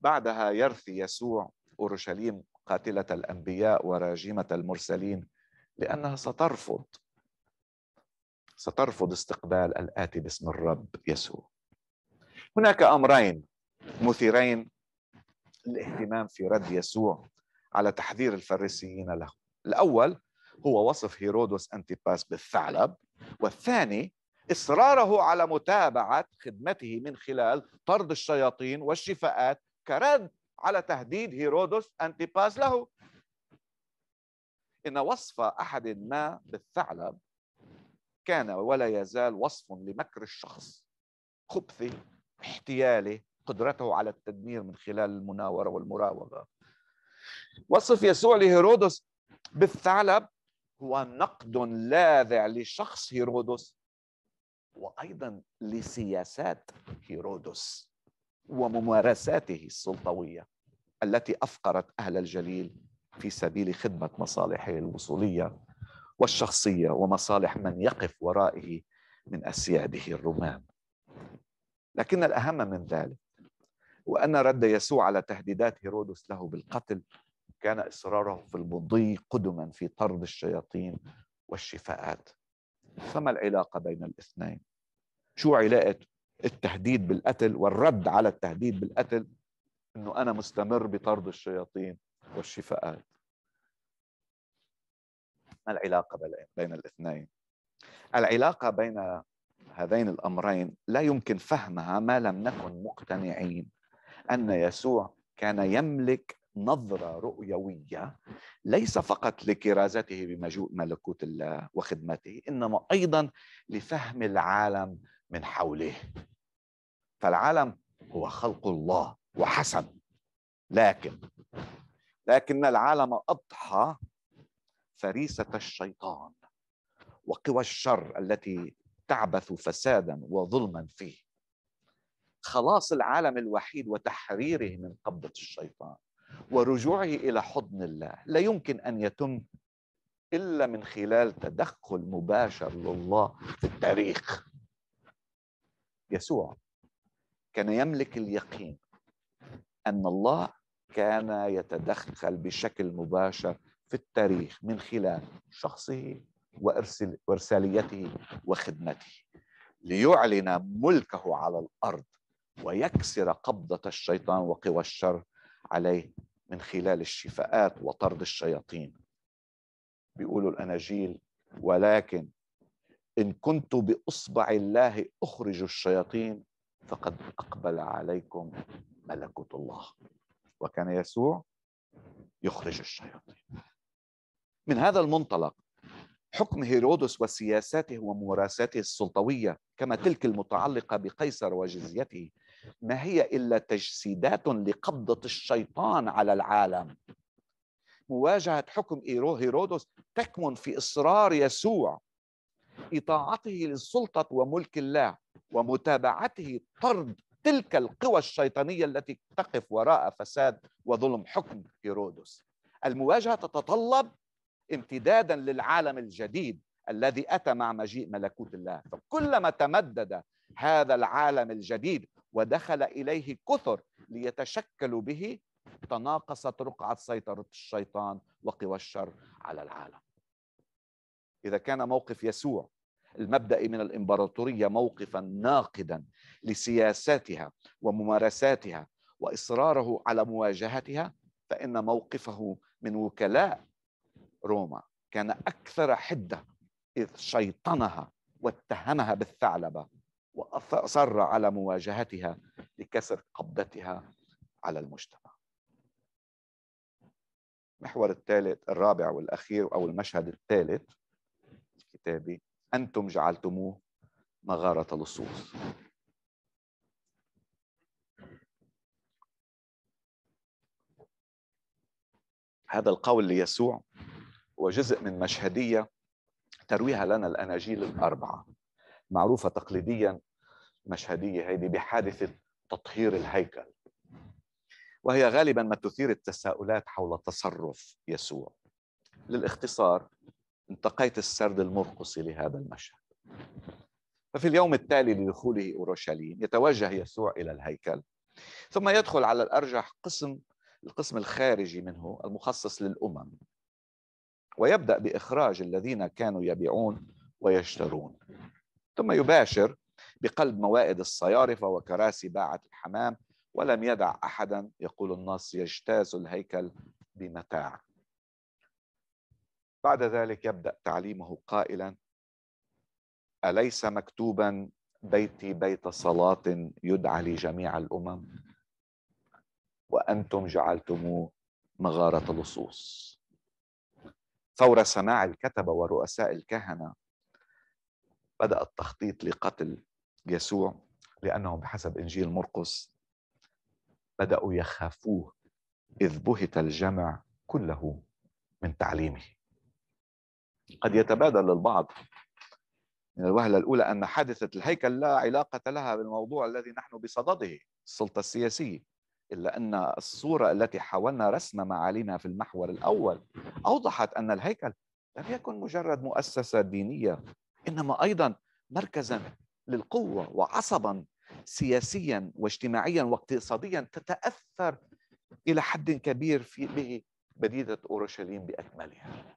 بعدها يرثي يسوع أورشليم قاتلة الأنبياء وراجمة المرسلين لأنها سترفض سترفض استقبال الآتي باسم الرب يسوع هناك أمرين مثيرين للاهتمام في رد يسوع على تحذير الفريسيين له الأول هو وصف هيرودس أنتيباس بالثعلب والثاني إصراره على متابعة خدمته من خلال طرد الشياطين والشفاءات كرد على تهديد هيرودس أنتيباس له إن وصف أحد ما بالثعلب كان ولا يزال وصف لمكر الشخص خبثه احتياله قدرته على التدمير من خلال المناورة والمراوغة وصف يسوع لهيرودس بالثعلب هو نقد لاذع لشخص هيرودس وأيضا لسياسات هيرودس وممارساته السلطوية التي أفقرت أهل الجليل في سبيل خدمة مصالحه الوصولية والشخصية ومصالح من يقف ورائه من أسياده الرومان لكن الأهم من ذلك وأن رد يسوع على تهديدات هيرودس له بالقتل كان إصراره في المضي قدما في طرد الشياطين والشفاءات فما العلاقة بين الاثنين؟ شو علاقة التهديد بالقتل والرد على التهديد بالقتل انه انا مستمر بطرد الشياطين والشفاءات ما العلاقة بين الاثنين؟ العلاقة بين هذين الأمرين لا يمكن فهمها ما لم نكن مقتنعين أن يسوع كان يملك نظرة رؤيوية ليس فقط لكرازته بمجوء ملكوت الله وخدمته إنما أيضا لفهم العالم من حوله فالعالم هو خلق الله وحسن لكن لكن العالم أضحى فريسه الشيطان وقوى الشر التي تعبث فسادا وظلما فيه خلاص العالم الوحيد وتحريره من قبضه الشيطان ورجوعه الى حضن الله لا يمكن ان يتم الا من خلال تدخل مباشر لله في التاريخ يسوع كان يملك اليقين ان الله كان يتدخل بشكل مباشر في التاريخ من خلال شخصه وارساليته وخدمته ليعلن ملكه على الارض ويكسر قبضه الشيطان وقوى الشر عليه من خلال الشفاءات وطرد الشياطين بيقولوا الاناجيل ولكن ان كنت باصبع الله اخرج الشياطين فقد اقبل عليكم ملكوت الله وكان يسوع يخرج الشياطين من هذا المنطلق حكم هيرودس وسياساته وممارساته السلطوية كما تلك المتعلقة بقيصر وجزيته ما هي إلا تجسيدات لقبضة الشيطان على العالم مواجهة حكم هيرودس تكمن في إصرار يسوع إطاعته للسلطة وملك الله ومتابعته طرد تلك القوى الشيطانية التي تقف وراء فساد وظلم حكم هيرودس المواجهة تتطلب امتدادا للعالم الجديد الذي اتى مع مجيء ملكوت الله فكلما تمدد هذا العالم الجديد ودخل اليه كثر ليتشكلوا به تناقصت رقعه سيطره الشيطان وقوى الشر على العالم اذا كان موقف يسوع المبدأ من الإمبراطورية موقفا ناقدا لسياساتها وممارساتها وإصراره على مواجهتها فإن موقفه من وكلاء روما كان أكثر حدة إذ شيطنها واتهمها بالثعلبة وأصر على مواجهتها لكسر قبضتها على المجتمع المحور الثالث الرابع والأخير أو المشهد الثالث كتابي أنتم جعلتموه مغارة لصوص هذا القول ليسوع وجزء من مشهدية ترويها لنا الأناجيل الأربعة معروفة تقليديا مشهدية هذه بحادثة تطهير الهيكل وهي غالبا ما تثير التساؤلات حول تصرف يسوع للاختصار انتقيت السرد المرقصي لهذا المشهد ففي اليوم التالي لدخوله اورشليم يتوجه يسوع الى الهيكل ثم يدخل على الارجح قسم القسم الخارجي منه المخصص للامم ويبدأ بإخراج الذين كانوا يبيعون ويشترون ثم يباشر بقلب موائد الصيارفة وكراسي باعة الحمام ولم يدع أحدا يقول النص يجتاز الهيكل بمتاع بعد ذلك يبدأ تعليمه قائلا أليس مكتوبا بيتي بيت صلاة يدعى لجميع الأمم وأنتم جعلتموه مغارة لصوص فور سماع الكتبة ورؤساء الكهنة بدأ التخطيط لقتل يسوع لأنهم بحسب إنجيل مرقس بدأوا يخافوه إذ بهت الجمع كله من تعليمه قد يتبادل البعض من الوهلة الأولى أن حادثة الهيكل لا علاقة لها بالموضوع الذي نحن بصدده السلطة السياسية إلا أن الصورة التي حاولنا رسم معالمها في المحور الأول أوضحت أن الهيكل لم يكن مجرد مؤسسة دينية إنما أيضا مركزا للقوة وعصبا سياسيا واجتماعيا واقتصاديا تتأثر إلى حد كبير في به مدينة أورشليم بأكملها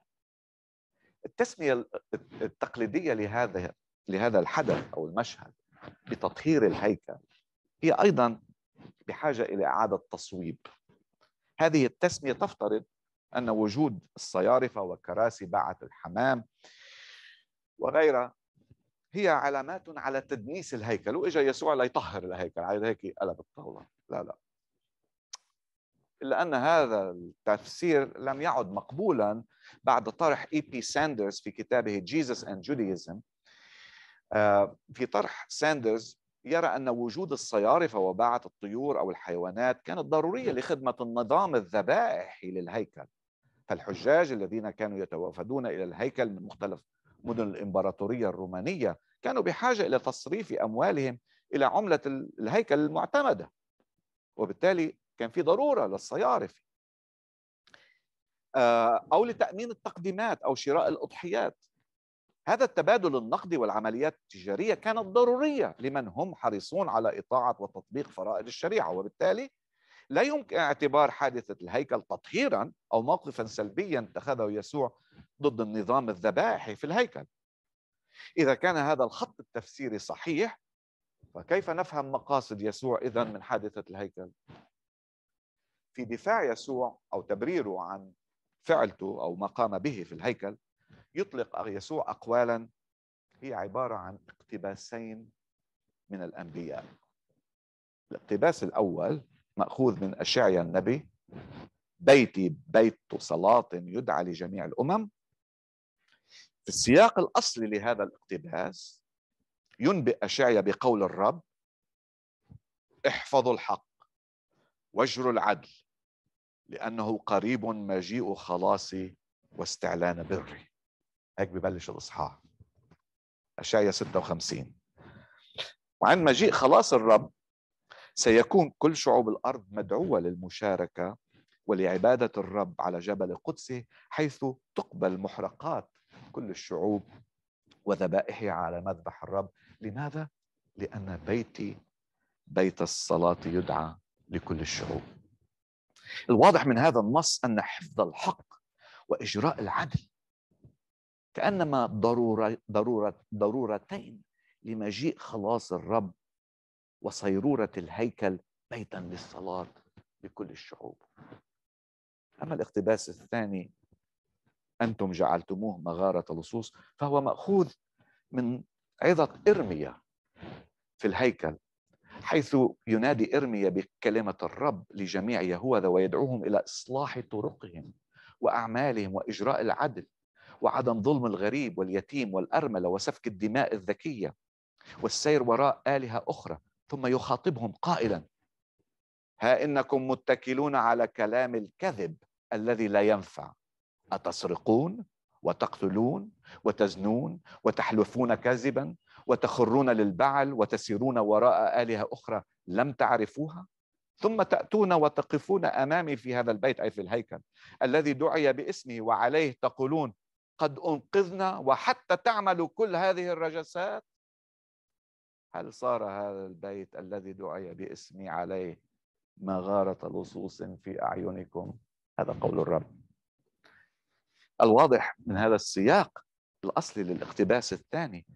التسمية التقليدية لهذا لهذا الحدث أو المشهد بتطهير الهيكل هي أيضا بحاجة إلى إعادة تصويب هذه التسمية تفترض أن وجود الصيارفة وكراسي باعة الحمام وغيرها هي علامات على تدنيس الهيكل وإجا يسوع ليطهر الهيكل على هيك قلب الطاولة لا لا إلا أن هذا التفسير لم يعد مقبولا بعد طرح إي بي ساندرز في كتابه جيسس أند جوديزم في طرح ساندرز يرى أن وجود الصيارف وباعة الطيور أو الحيوانات كانت ضرورية نعم. لخدمة النظام الذبائحي للهيكل فالحجاج الذين كانوا يتوافدون إلى الهيكل من مختلف مدن الإمبراطورية الرومانية كانوا بحاجة إلى تصريف أموالهم إلى عملة الهيكل المعتمدة وبالتالي كان في ضرورة للصيارف آه، أو لتأمين التقديمات أو شراء الأضحيات هذا التبادل النقدي والعمليات التجارية كانت ضرورية لمن هم حريصون على إطاعة وتطبيق فرائض الشريعة وبالتالي لا يمكن اعتبار حادثة الهيكل تطهيرا أو موقفا سلبيا اتخذه يسوع ضد النظام الذبائحي في الهيكل إذا كان هذا الخط التفسيري صحيح فكيف نفهم مقاصد يسوع إذا من حادثة الهيكل؟ في دفاع يسوع أو تبريره عن فعلته أو ما قام به في الهيكل يطلق يسوع أقوالا هي عبارة عن اقتباسين من الأنبياء الاقتباس الأول مأخوذ من أشعيا النبي بيتي بيت صلاة يدعى لجميع الأمم في السياق الأصلي لهذا الاقتباس ينبئ أشعيا بقول الرب احفظوا الحق واجروا العدل لأنه قريب مجيء خلاصي واستعلان بري هيك ببلش الاصحاح اشعيا 56 وعند مجيء خلاص الرب سيكون كل شعوب الارض مدعوه للمشاركه ولعباده الرب على جبل قدسه حيث تقبل محرقات كل الشعوب وذبائحها على مذبح الرب لماذا لان بيتي بيت الصلاه يدعى لكل الشعوب الواضح من هذا النص ان حفظ الحق واجراء العدل كانما ضروره ضروره ضرورتين لمجيء خلاص الرب وصيروره الهيكل بيتا للصلاه لكل الشعوب. اما الاقتباس الثاني انتم جعلتموه مغاره لصوص فهو ماخوذ من عظه ارميا في الهيكل حيث ينادي ارميا بكلمه الرب لجميع يهوذا ويدعوهم الى اصلاح طرقهم واعمالهم واجراء العدل وعدم ظلم الغريب واليتيم والأرملة وسفك الدماء الذكية والسير وراء آلهة أخرى ثم يخاطبهم قائلا ها إنكم متكلون على كلام الكذب الذي لا ينفع أتسرقون وتقتلون وتزنون وتحلفون كذبا وتخرون للبعل وتسيرون وراء آلهة أخرى لم تعرفوها ثم تأتون وتقفون أمامي في هذا البيت أي في الهيكل الذي دعي باسمه وعليه تقولون قد انقذنا وحتى تعمل كل هذه الرجسات هل صار هذا البيت الذي دعي باسمي عليه مغاره لصوص في اعينكم هذا قول الرب الواضح من هذا السياق الاصلي للاقتباس الثاني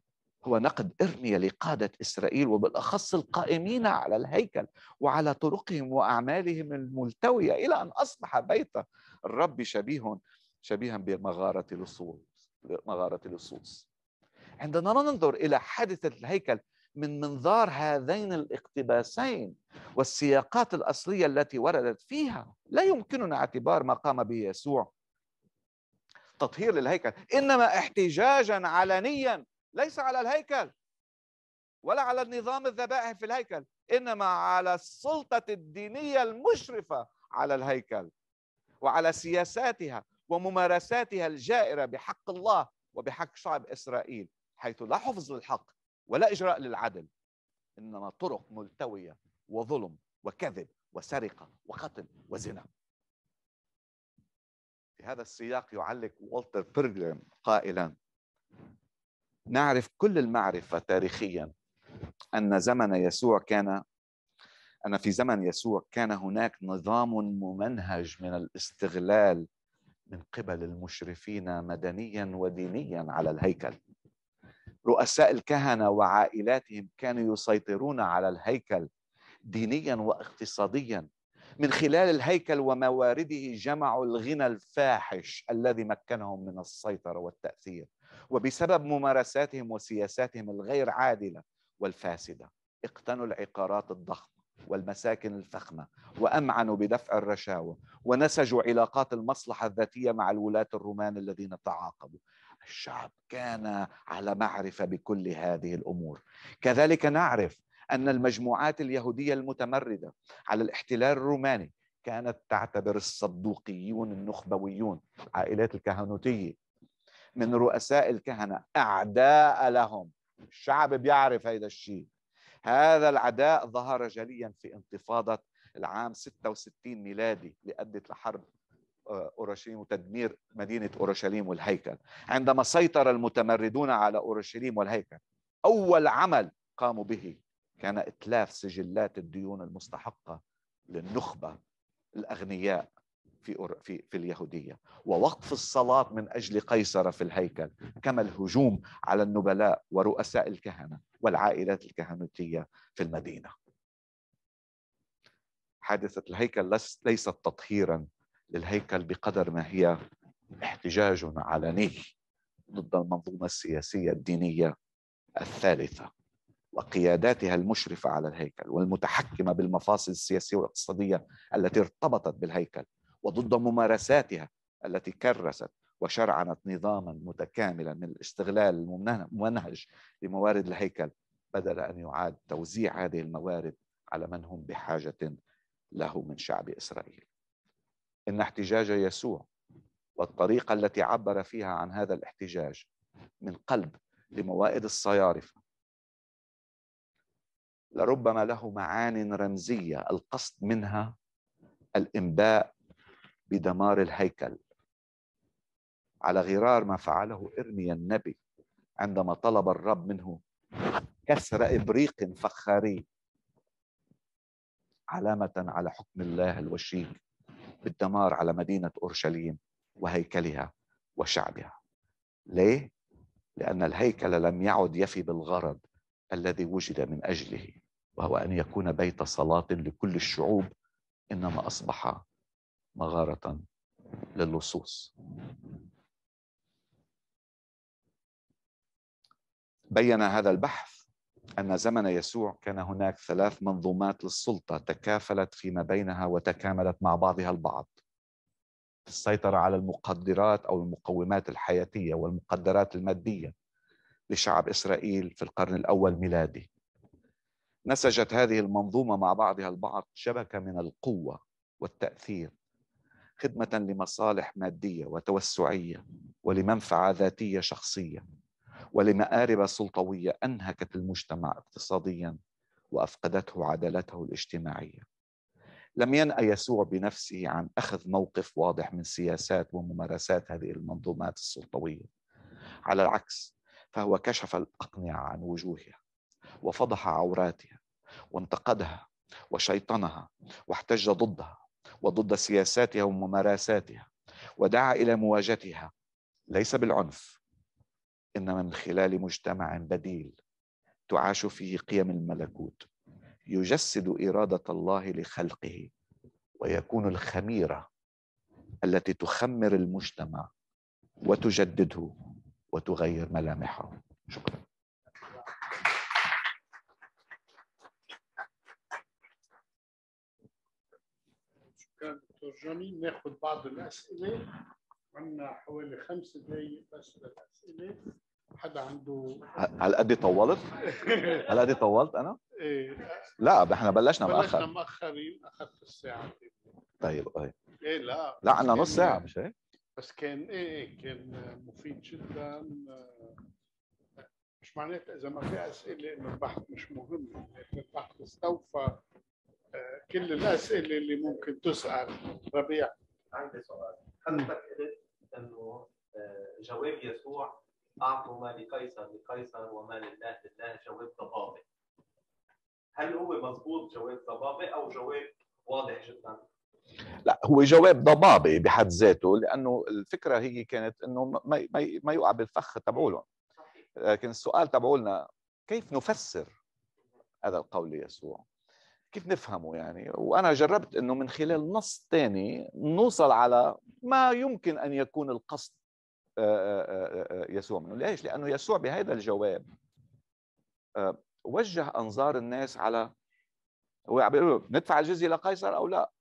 هو نقد ارميا لقاده اسرائيل وبالاخص القائمين على الهيكل وعلى طرقهم واعمالهم الملتويه الى ان اصبح بيت الرب شبيه شبيها بمغارة لصوص مغارة لصوص عندما ننظر إلى حادثة الهيكل من منظار هذين الاقتباسين والسياقات الأصلية التي وردت فيها لا يمكننا اعتبار ما قام به يسوع تطهير للهيكل إنما احتجاجا علنيا ليس على الهيكل ولا على النظام الذبائح في الهيكل إنما على السلطة الدينية المشرفة على الهيكل وعلى سياساتها وممارساتها الجائره بحق الله وبحق شعب اسرائيل حيث لا حفظ للحق ولا اجراء للعدل انما طرق ملتويه وظلم وكذب وسرقه وقتل وزنا في هذا السياق يعلق والتر بيرجلم قائلا نعرف كل المعرفه تاريخيا ان زمن يسوع كان ان في زمن يسوع كان هناك نظام ممنهج من الاستغلال من قبل المشرفين مدنيا ودينيا على الهيكل رؤساء الكهنه وعائلاتهم كانوا يسيطرون على الهيكل دينيا واقتصاديا من خلال الهيكل وموارده جمعوا الغنى الفاحش الذي مكنهم من السيطره والتاثير وبسبب ممارساتهم وسياساتهم الغير عادله والفاسده اقتنوا العقارات الضخمه والمساكن الفخمه وامعنوا بدفع الرشاوى ونسجوا علاقات المصلحه الذاتيه مع الولاه الرومان الذين تعاقبوا الشعب كان على معرفه بكل هذه الامور كذلك نعرف ان المجموعات اليهوديه المتمرده على الاحتلال الروماني كانت تعتبر الصدوقيون النخبويون عائلات الكهنوتيه من رؤساء الكهنه اعداء لهم الشعب بيعرف هذا الشيء هذا العداء ظهر جليا في انتفاضة العام 66 ميلادي اللي أدت لحرب آه، أورشليم وتدمير مدينة أورشليم والهيكل عندما سيطر المتمردون على أورشليم والهيكل أول عمل قاموا به كان إتلاف سجلات الديون المستحقة للنخبة الأغنياء في في في اليهوديه ووقف الصلاه من اجل قيصر في الهيكل كما الهجوم على النبلاء ورؤساء الكهنه والعائلات الكهنوتية في المدينة حادثة الهيكل ليست تطهيرا للهيكل بقدر ما هي احتجاج علني ضد المنظومة السياسية الدينية الثالثة وقياداتها المشرفة على الهيكل والمتحكمة بالمفاصل السياسية والاقتصادية التي ارتبطت بالهيكل وضد ممارساتها التي كرست وشرعنت نظاما متكاملا من الاستغلال الممنهج لموارد الهيكل بدل ان يعاد توزيع هذه الموارد على من هم بحاجه له من شعب اسرائيل. ان احتجاج يسوع والطريقه التي عبر فيها عن هذا الاحتجاج من قلب لموائد الصيارفه لربما له معان رمزيه القصد منها الانباء بدمار الهيكل على غرار ما فعله إرميا النبي عندما طلب الرب منه كسر إبريق فخاري علامة على حكم الله الوشيك بالدمار على مدينة أورشليم وهيكلها وشعبها ليه؟ لأن الهيكل لم يعد يفي بالغرض الذي وجد من أجله وهو أن يكون بيت صلاة لكل الشعوب إنما أصبح مغارة للصوص بين هذا البحث أن زمن يسوع كان هناك ثلاث منظومات للسلطة تكافلت فيما بينها وتكاملت مع بعضها البعض السيطرة على المقدرات أو المقومات الحياتية والمقدرات المادية لشعب إسرائيل في القرن الأول ميلادي نسجت هذه المنظومة مع بعضها البعض شبكة من القوة والتأثير خدمة لمصالح مادية وتوسعية ولمنفعة ذاتية شخصية ولمآرب سلطوية أنهكت المجتمع اقتصاديا وأفقدته عدالته الاجتماعية لم ينأ يسوع بنفسه عن أخذ موقف واضح من سياسات وممارسات هذه المنظومات السلطوية على العكس فهو كشف الأقنعة عن وجوهها وفضح عوراتها وانتقدها وشيطنها واحتج ضدها وضد سياساتها وممارساتها ودعا إلى مواجهتها ليس بالعنف انما من خلال مجتمع بديل تعاش فيه قيم الملكوت يجسد اراده الله لخلقه ويكون الخميره التي تخمر المجتمع وتجدده وتغير ملامحه شكرا شكرا دكتور جوني ناخذ بعض الاسئله عندنا حوالي خمس دقائق بس للاسئله حدا عنده على قد طولت؟ على [LAUGHS] قد طولت انا؟ ايه لا احنا بلشنا مأخر بلشنا مأخرين اخذت الساعه طيب ايه ايه لا لا عندنا نص ساعه مش هيك؟ بس كان ايه, إيه، كان مفيد جدا آه، مش معناتها اذا ما في اسئله انه البحث مش مهم يعني البحث استوفى آه، كل الاسئله اللي ممكن تسال ربيع عندي سؤال هل قلت انه آه، جواب يسوع اعطوا ما لقيصر لقيصر وما لله لله جواب ضبابي هل هو مضبوط جواب ضبابي او جواب واضح جدا؟ لا هو جواب ضبابي بحد ذاته لانه الفكره هي كانت انه ما ما يقع بالفخ تبعولهم لكن السؤال تبعولنا كيف نفسر هذا القول ليسوع؟ كيف نفهمه يعني وانا جربت انه من خلال نص ثاني نوصل على ما يمكن ان يكون القصد آه، آه، آه، يسوع منه ليش لانه يسوع بهذا الجواب وجه انظار الناس على هو بيقولوا ندفع الجزية لقيصر او لا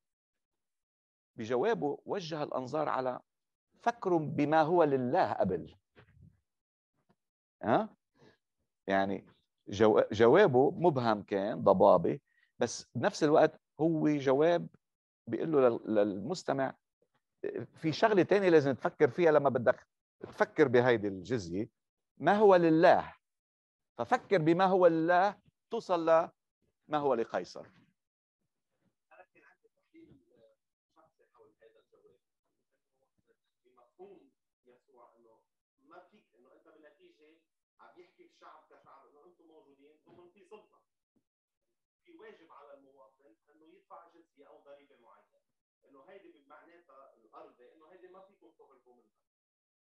بجوابه وجه الانظار على فكروا بما هو لله قبل ها يعني جوابه مبهم كان ضبابي بس بنفس الوقت هو جواب بيقول له للمستمع في شغله تانية لازم تفكر فيها لما بدك تفكر بهيدي الجزيه ما هو لله ففكر بما هو لله توصل لما هو لقيصر هيدي بمعناتها الارض انه هيدي ما فيكم تهربوا منها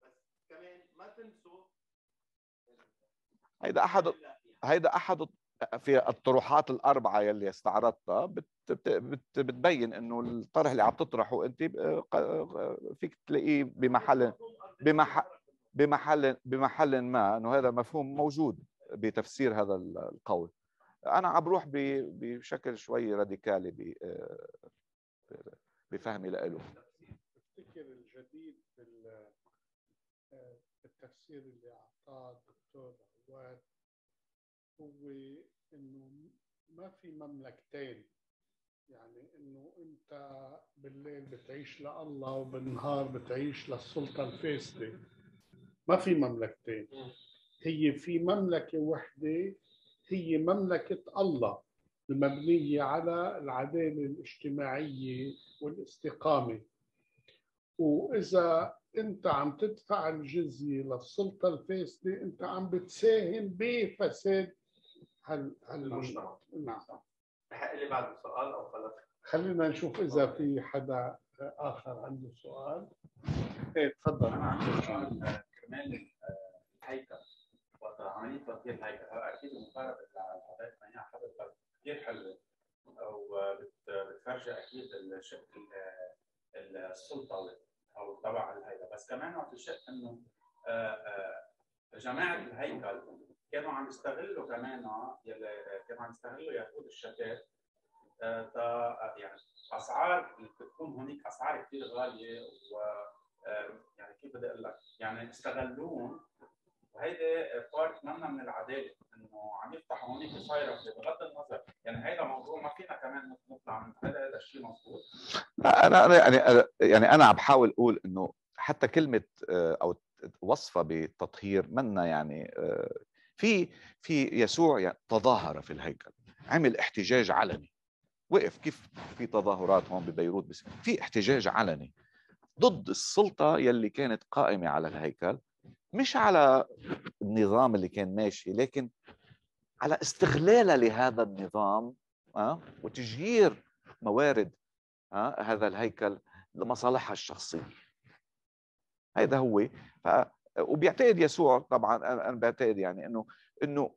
بس كمان ما تنسوا هيدا احد يعني. هيدا احد في الطروحات الاربعه يلي استعرضتها بت بت بتبين انه الطرح اللي عم تطرحه انت آه، آه، فيك تلاقيه بمحل بمحل بمحل بمحل ما انه هذا مفهوم موجود بتفسير هذا القول انا عم بروح بشكل شوي راديكالي آه، بفهم لقاله تفتكر الجديد بالتفسير آه، اللي اعطاه الدكتور عواد هو انه ما في مملكتين يعني انه انت بالليل بتعيش لله وبالنهار بتعيش للسلطه الفاسده ما في مملكتين هي في مملكه وحده هي مملكه الله المبنية على العدالة الاجتماعية والاستقامة وإذا أنت عم تدفع الجزية للسلطة الفاسدة أنت عم بتساهم بفساد هال هالمجتمع نعم بحق لي بعد سؤال أو خلص خلينا نشوف إذا في حدا آخر عنده سؤال إيه تفضل أنا عندي سؤال آه، كمان آه، الهيكل وقت عملية تطهير الهيكل أكيد شق السلطه او تبع الهيكل بس كمان وقت الشق انه آه، آه، جماعه الهيكل كانوا عم يستغلوا كمان آه، كانوا عم يستغلوا يهود الشتات يعني اسعار بتكون هناك اسعار كثير غاليه و يعني كيف بدي اقول لك يعني استغلوهم انا انا يعني يعني انا عم بحاول اقول انه حتى كلمه آه، او وصفه بالتطهير منا يعني آه، في في يسوع يعني تظاهر في الهيكل عمل احتجاج علني وقف كيف في تظاهرات هون ببيروت بس في احتجاج علني ضد السلطه يلي كانت قائمه على الهيكل مش على النظام اللي كان ماشي لكن على استغلالها لهذا النظام أه؟ موارد آه، هذا الهيكل لمصالحها الشخصيه هذا هو ف... وبيعتقد يسوع طبعا انا بعتقد يعني انه انه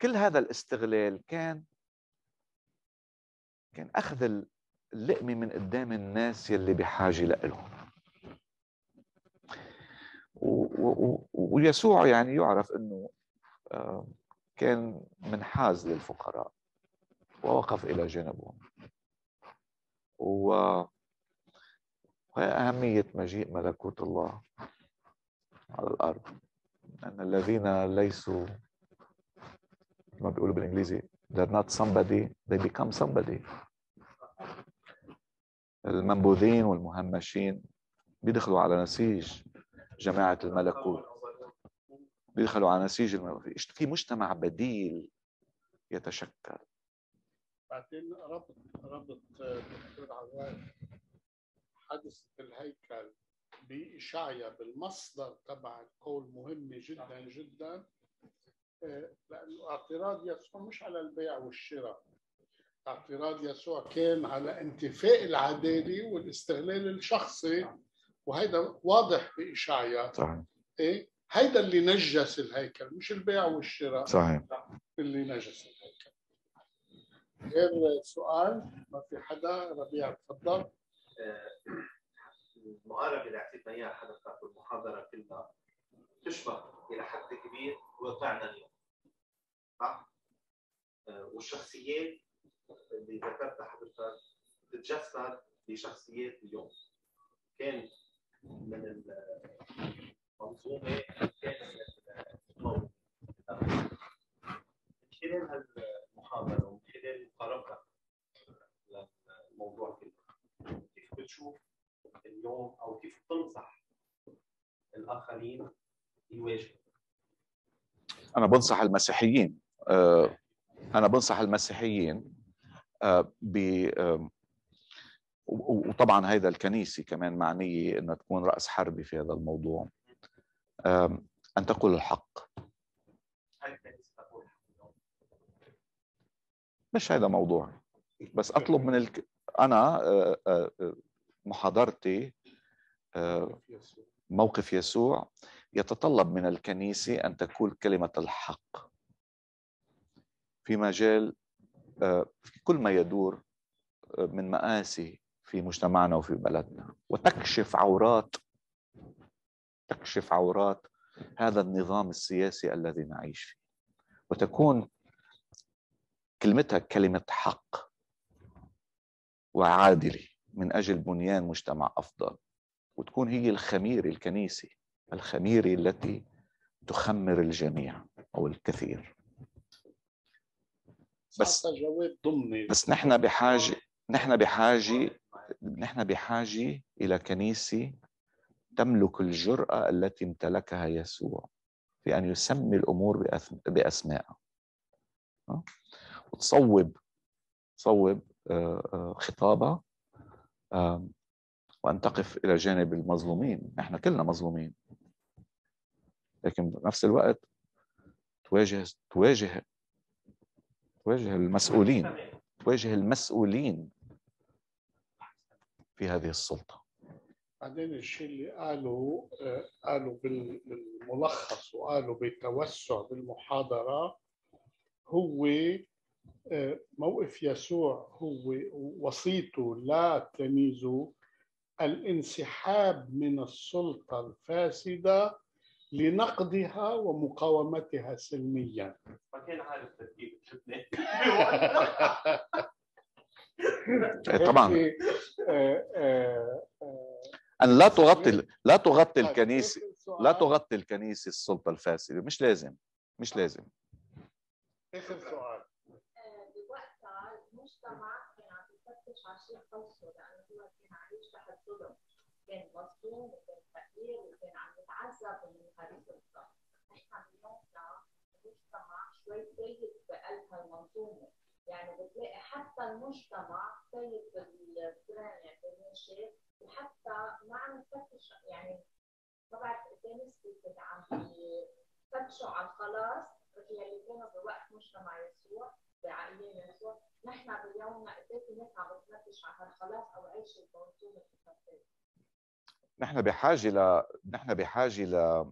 كل هذا الاستغلال كان كان اخذ اللقمه من قدام الناس يلي بحاجه لهم ويسوع يعني يعرف انه آه، كان منحاز للفقراء ووقف الى جانبهم و وأهمية مجيء ملكوت الله على الأرض أن الذين ليسوا ما بيقولوا بالإنجليزي they're not somebody they become somebody المنبوذين والمهمشين بيدخلوا على نسيج جماعة الملكوت بيدخلوا على نسيج الملكوت في مجتمع بديل يتشكل بعدين ربط ربط آه، دكتور عواد حدث الهيكل بإشعيا بالمصدر تبع القول مهمة جدا نعم. جدا آه، لأنه اعتراض يسوع مش على البيع والشراء اعتراض يسوع كان على انتفاء العدالة والاستغلال الشخصي نعم. وهذا واضح بإشعيا صحيح إيه؟ هيدا اللي نجس الهيكل مش البيع والشراء صحيح اللي نجسه غير سؤال ما في حدا ربيع تفضل المقاربه اللي اعطيتنا اياها حضرتك المحاضره كلها تشبه الى حد كبير واقعنا اليوم صح؟ والشخصيات اللي ذكرتها حضرتك تتجسد بشخصيات اليوم كان من المنظومه كان من الموت من خلال هالمحاضره خلال قراءة الموضوع كيف بتشوف اليوم او كيف بتنصح الاخرين يواجهوا انا بنصح المسيحيين آه، انا بنصح المسيحيين آه، ب آه، وطبعا هذا الكنيسي كمان معنيه انها تكون راس حربي في هذا الموضوع ان تقول الحق مش هذا موضوعي بس اطلب من الك... انا آه، آه، آه، محاضرتي موقف يسوع يتطلب من الكنيسه ان تقول كلمه الحق في مجال كل ما يدور من مآسي في مجتمعنا وفي بلدنا وتكشف عورات تكشف عورات هذا النظام السياسي الذي نعيش فيه وتكون كلمتها كلمة حق وعادلة من أجل بنيان مجتمع أفضل وتكون هي الخميرة الكنيسة الخميرة التي تخمر الجميع أو الكثير بس جواب ضمني بس نحن بحاجة نحن بحاجة نحن بحاجة إلى كنيسة تملك الجرأة التي امتلكها يسوع في أن يسمي الأمور بأسمائها صوب تصوب آه، آه، خطابها وأن تقف إلى جانب المظلومين نحن كلنا مظلومين لكن بنفس الوقت تواجه تواجه تواجه المسؤولين تواجه المسؤولين في هذه السلطة بعدين الشيء اللي قالوا آه، قالوا بالملخص وقالوا بالتوسع بالمحاضرة هو موقف يسوع هو وصيته لتلاميذه الانسحاب من السلطة الفاسدة لنقدها ومقاومتها سلميا ما كان عارف طبعا أن لا تغطي لا تغطي الكنيسة لا تغطي الكنيسة السلطة الفاسدة مش لازم مش لازم آخر سؤال الخاصه لان هو كان عايش تحدده كان مظلوم وكان فقير وكان عم يتعذب من غريب الظهر نحن اليوم مجتمع شوي تايت بقلب هالمنظومه يعني بتلاقي حتى المجتمع فايت بالبلان يعني ماشي وحتى ما عم نفتش يعني ما بعرف قد ايه نسبه عم يفتشوا على الخلاص اللي كانوا بوقت مجتمع يسوع بعقلنا يعني، شو نحن بيومنا قديش الناس عم بتنفش على هالخلاص او عيش الموسوم نحن بحاجه ل نحن بحاجه ل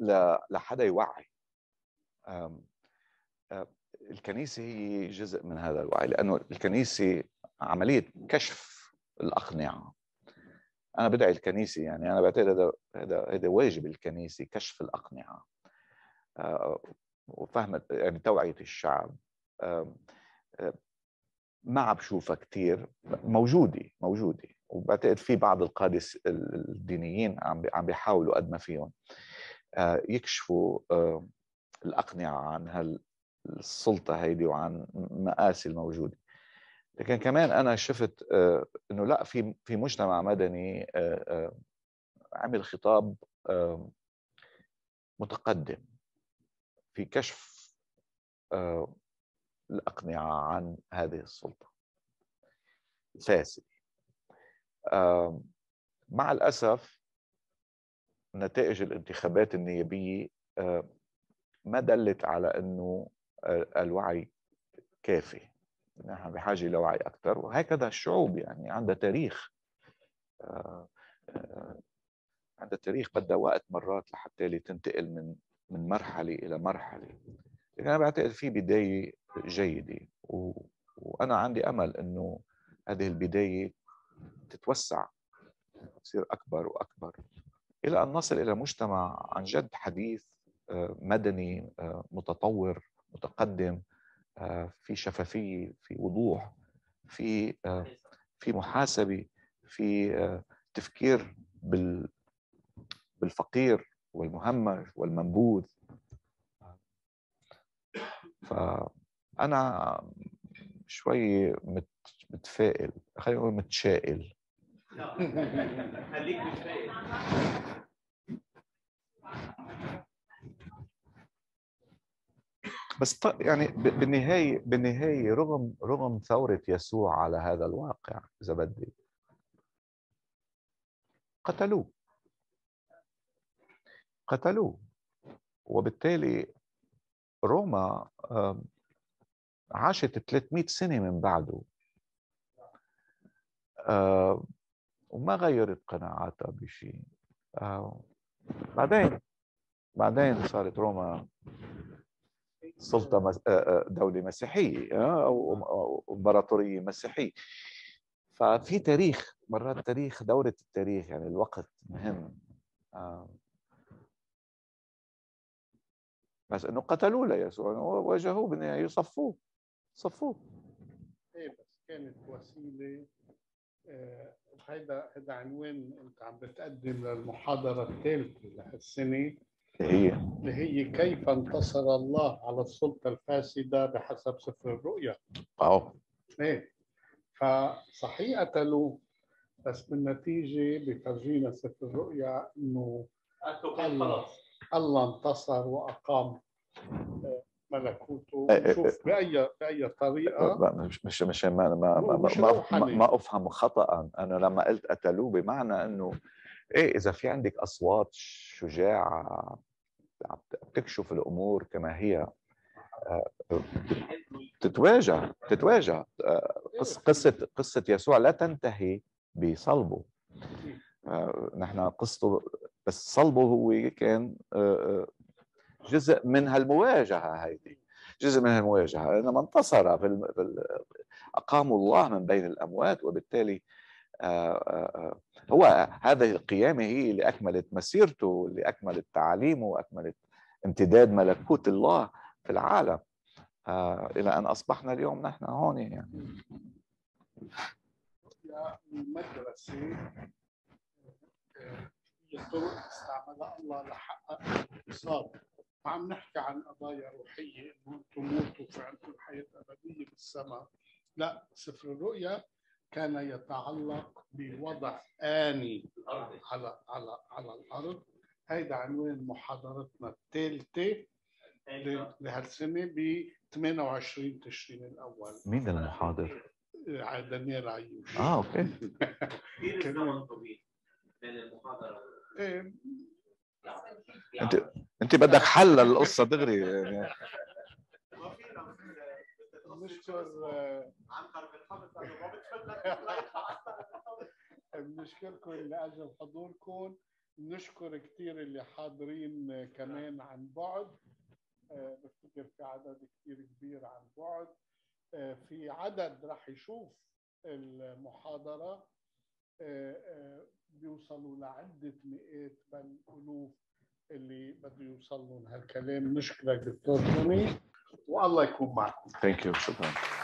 ل لحدا يوعي الكنيسه هي جزء من هذا الوعي لانه الكنيسه عمليه كشف الاقنعه انا بدعي الكنيسه يعني انا بعتقد هذا هذا هذا واجب الكنيسه كشف الاقنعه آه، وفهم يعني توعيه الشعب ما عم بشوفها كثير موجوده موجوده وبعتقد في بعض القاده الدينيين عم عم بيحاولوا قد ما فيهم آه، يكشفوا الاقنعه عن هالسلطه هيدي وعن مآسي الموجوده لكن كمان انا شفت آه، انه لا في في مجتمع مدني آه، عمل خطاب متقدم في كشف آه، الأقنعة عن هذه السلطة فاسد مع الأسف نتائج الانتخابات النيابية آه، ما دلت على أنه الوعي كافي نحن بحاجة لوعي أكثر وهكذا الشعوب يعني عندها تاريخ آه، عندها تاريخ بدها وقت مرات لحتى تنتقل من من مرحلة إلى مرحلة لكن أنا بعتقد في بداية جيدة و... وأنا عندي أمل أنه هذه البداية تتوسع تصير أكبر وأكبر إلى أن نصل إلى مجتمع عن جد حديث آه، مدني آه، متطور متقدم آه، في شفافية في وضوح في في محاسبة في تفكير بالفقير والمهمش والمنبوذ فأنا شوي مت... متفائل خلينا نقول متشائل خليك بس يعني بالنهاية بالنهاية رغم رغم ثورة يسوع على هذا الواقع إذا بدي قتلوه قتلوه وبالتالي روما عاشت 300 سنة من بعده وما غيرت قناعاتها بشيء بعدين بعدين صارت روما سلطة دولة مسيحية أو إمبراطورية مسيحية ففي تاريخ مرات تاريخ دورة التاريخ يعني الوقت مهم بس انه قتلوه ليسوع واجهوه بالنهايه يصفوه صفوه ايه بس كانت وسيله آه، هيدا هيدا عنوان انت عم بتقدم للمحاضره الثالثه لهالسنه هي اللي هي كيف انتصر الله على السلطه الفاسده بحسب سفر الرؤيا واو ايه فصحيح قتلوه بس بالنتيجه بفرجينا سفر الرؤيا انه قتلوا خلص الله انتصر واقام آه، ملكوته شوف باي باي طريقه أه، مش مش ما ما ما, ما افهم خطا انا لما قلت قتلوه بمعنى انه ايه اذا في عندك اصوات شجاعه بتكشف الامور كما هي آه، تتواجه تتواجه إيه. قصه قصه يسوع لا تنتهي بصلبه إيه. آه، نحن قصته بس صلبه هو كان آه، آه، جزء من هالمواجهه هيدي جزء من هالمواجهه لانما انتصر في أقام اقاموا الله من بين الاموات وبالتالي هو هذه القيامه هي اللي اكملت مسيرته اللي اكملت تعاليمه واكملت امتداد ملكوت الله في العالم الى ان اصبحنا اليوم نحن هون يعني هي الطرق استعملها الله لحقق الاقتصاد وعم نحكي عن قضايا روحيه انه انتم موتوا فعندكم حياه ابديه بالسماء لا سفر الرؤيا كان يتعلق بوضع آني على على على الأرض هيدا عنوان محاضرتنا الثالثة لهالسنة ب 28 تشرين الأول مين المحاضر؟ آه، دانيال عيوش اه اوكي [LAUGHS] كثير الزمن طويل ايه انت انت بدك حل للقصه دغري يعني آه، بنشكركم لاجل حضوركم بنشكر كثير اللي حاضرين آه، كمان عن بعد آه، بفتكر في عدد كثير كبير عن بعد في عدد راح يشوف المحاضره بيوصلوا لعده مئات بل الوف اللي بده يوصل لهم هالكلام مشكله دكتور توني والله يكون معكم ثانك يو شكرا